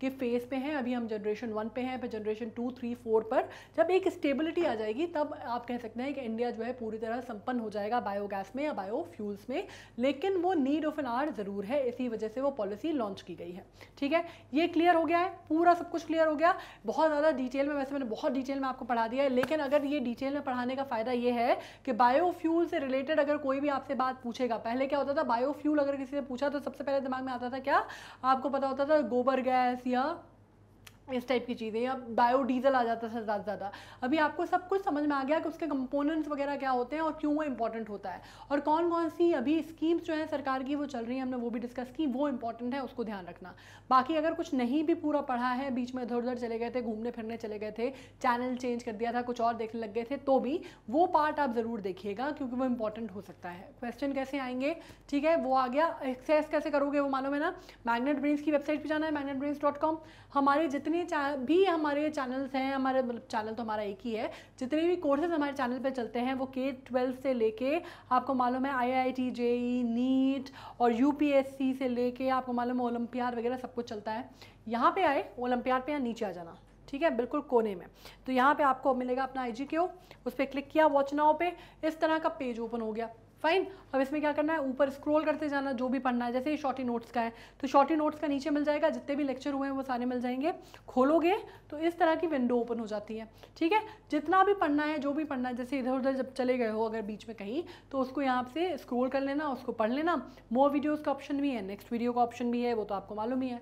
के फेज़ पे हैं अभी हम जनरेशन वन पे हैं फिर जनरेशन टू थ्री फोर पर जब एक स्टेबिलिटी आ जाएगी तब आप कह सकते हैं कि इंडिया जो है पूरी तरह संपन्न हो जाएगा बायोगैस में या बायोफ्यूल्स में लेकिन वो नीड ऑफ एन आर ज़रूर है इसी वजह से वो पॉलिसी लॉन्च की गई है ठीक है ये क्लियर हो गया है पूरा सब कुछ क्लियर हो गया बहुत ज़्यादा डिटेल में वैसे मैंने बहुत डिटेल में आपको पढ़ा दिया है लेकिन अगर ये डिटेल में पढ़ाने का फ़ायदा ये है कि बायोफ्यूल से से रिलेटेड अगर कोई भी आपसे बात पूछेगा पहले क्या होता था बायोफ्यूल अगर किसी से पूछा तो सबसे पहले दिमाग में आता था क्या आपको पता होता था गोबर गैस या इस टाइप की चीज़ें या बायोडीज़ल आ जाता है ज़्यादा ज़्यादा अभी आपको सब कुछ समझ में आ गया कि उसके कंपोनेंट्स वगैरह क्या होते हैं और क्यों वो इंपॉर्टेंट होता है और कौन कौन सी अभी स्कीम्स जो है सरकार की वो चल रही हैं हमने वो भी डिस्कस की वो इंपॉर्टेंट है उसको ध्यान रखना बाकी अगर कुछ नहीं भी पूरा पढ़ा है बीच में इधर उधर चले गए थे घूमने फिरने चले गए थे चैनल चेंज कर दिया था कुछ और देखने लग गए थे तो भी वो पार्ट आप ज़रूर देखिएगा क्योंकि वो इंपॉर्टेंट हो सकता है क्वेश्चन कैसे आएंगे ठीक है वो आ गया एक्सेस कैसे करोगे वो मालूम है ना मैगनेट ब्रेन्स की वेबसाइट पर जाना है मैगनेट हमारे जितनी जितने भी हमारे चैनल्स हैं हमारे मतलब चैनल तो हमारा एक ही है जितने भी कोर्सेज हमारे चैनल पर चलते हैं वो के ट्वेल्व से लेके आपको मालूम है I I T JEE NEET और यू पी एस सी से लेके आपको मालूम है ओलम्पियाड वगैरह सब कुछ चलता है यहाँ पे आए ओलम्पियाड पे यहाँ नीचे आ जाना ठीक है बिल्कुल कोने में तो यहाँ पे आपको मिलेगा अपना आई जी के ओ उस पर क्लिक किया वॉच नाव पे इस तरह का पेज ओपन हो गया फाइन अब इसमें क्या करना है ऊपर स्क्रॉल करते जाना जो भी पढ़ना है जैसे ये शॉर्टी नोट्स का है तो शॉर्टी नोट्स का नीचे मिल जाएगा जितने भी लेक्चर हुए हैं वो सारे मिल जाएंगे खोलोगे तो इस तरह की विंडो ओपन हो जाती है ठीक है जितना भी पढ़ना है जो भी पढ़ना है जैसे इधर उधर जब चले गए हो अगर बीच में कहीं तो उसको यहाँ से स्क्रोल कर लेना उसको पढ़ लेना मोर वीडियोज़ का ऑप्शन भी है नेक्स्ट वीडियो का ऑप्शन भी है वो तो आपको मालूम ही है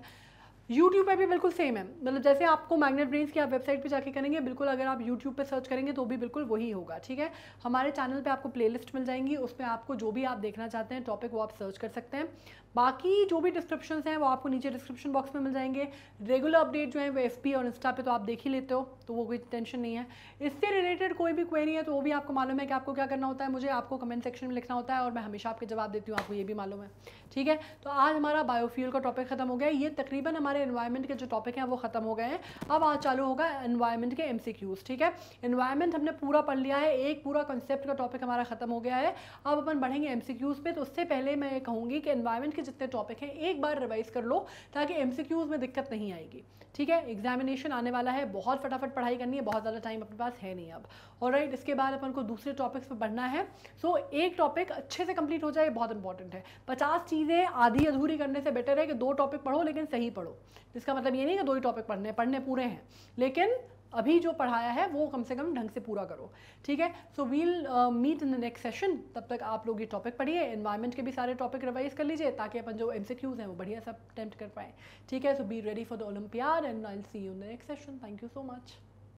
यूट्यूब पे भी बिल्कुल सेम है मतलब जैसे आपको मैग्नेट ब्रेन्स की आप वेबसाइट पे जाके करेंगे बिल्कुल अगर आप यूट्यूब पे सर्च करेंगे तो भी बिल्कुल वही होगा ठीक है हमारे चैनल पे आपको प्लेलिस्ट मिल जाएंगी उसमें आपको जो भी आप देखना चाहते हैं टॉपिक वो आप सर्च कर सकते हैं बाकी जो भी डिस्क्रिप्शन हैं वो आपको नीचे डिस्क्रिप्शन बॉक्स में मिल जाएंगे रेगुलर अपडेट जो है वो एफ और इंस्टा पे तो आप देख ही लेते हो तो वो कोई टेंशन नहीं है इससे रिलेटेड कोई भी क्वेरी है तो वो भी आपको मालूम है कि आपको क्या करना होता है मुझे आपको कमेंट सेक्शन में लिखना होता है और मैं हमेशा आपके जवाब देती हूँ आपको ये भी मालूम है ठीक है तो आज हमारा बायोफ्यूल का टॉपिक खत्म हो गया ये तकरीबन हमारे इन्वायरमेंट के जो टॉपिक हैं वो खत्म हो गए हैं अब आज चालू होगा इन्वायरमेंट के एम ठीक है इन्वायरमेंट हमने पूरा पढ़ लिया है एक पूरा कंसेप्ट का टॉपिक हमारा खत्म हो गया है अब अपन बढ़ेंगे एम पे तो उससे पहले मैं कहूँगी कि इन्वायरमेंट के जितने टॉपिक हैं एक बार रिवाइज कर लो ताकि एम में दिक्कत नहीं आएगी ठीक है एग्जामिनेशन आने वाला है बहुत फटाफट पढ़ाई करनी है बहुत ज़्यादा टाइम अपने पास है नहीं अब और राइट इसके बाद अपन को दूसरे टॉपिक्स पर पढ़ना है सो so, एक टॉपिक अच्छे से कंप्लीट हो जाए बहुत इंपॉर्टेंट है पचास चीज़ें आधी अधूरी करने से बेटर है कि दो टॉपिक पढ़ो लेकिन सही पढ़ो इसका मतलब ये नहीं कि दो ही टॉपिक पढ़ने पढ़ने पूरे हैं लेकिन अभी जो पढ़ाया है वो कम से कम ढंग से पूरा करो ठीक है so we'll meet in the next session तब तक आप लोग ये टॉपिक पढ़िए इन्वायरमेंट के भी सारे टॉपिक रिवाइज कर लीजिए ताकि अपन जो एम हैं वो बढ़िया सब अटैम्प्ट कर पाएँ ठीक है so be ready for the olympiad and I see you in the next session thank you so much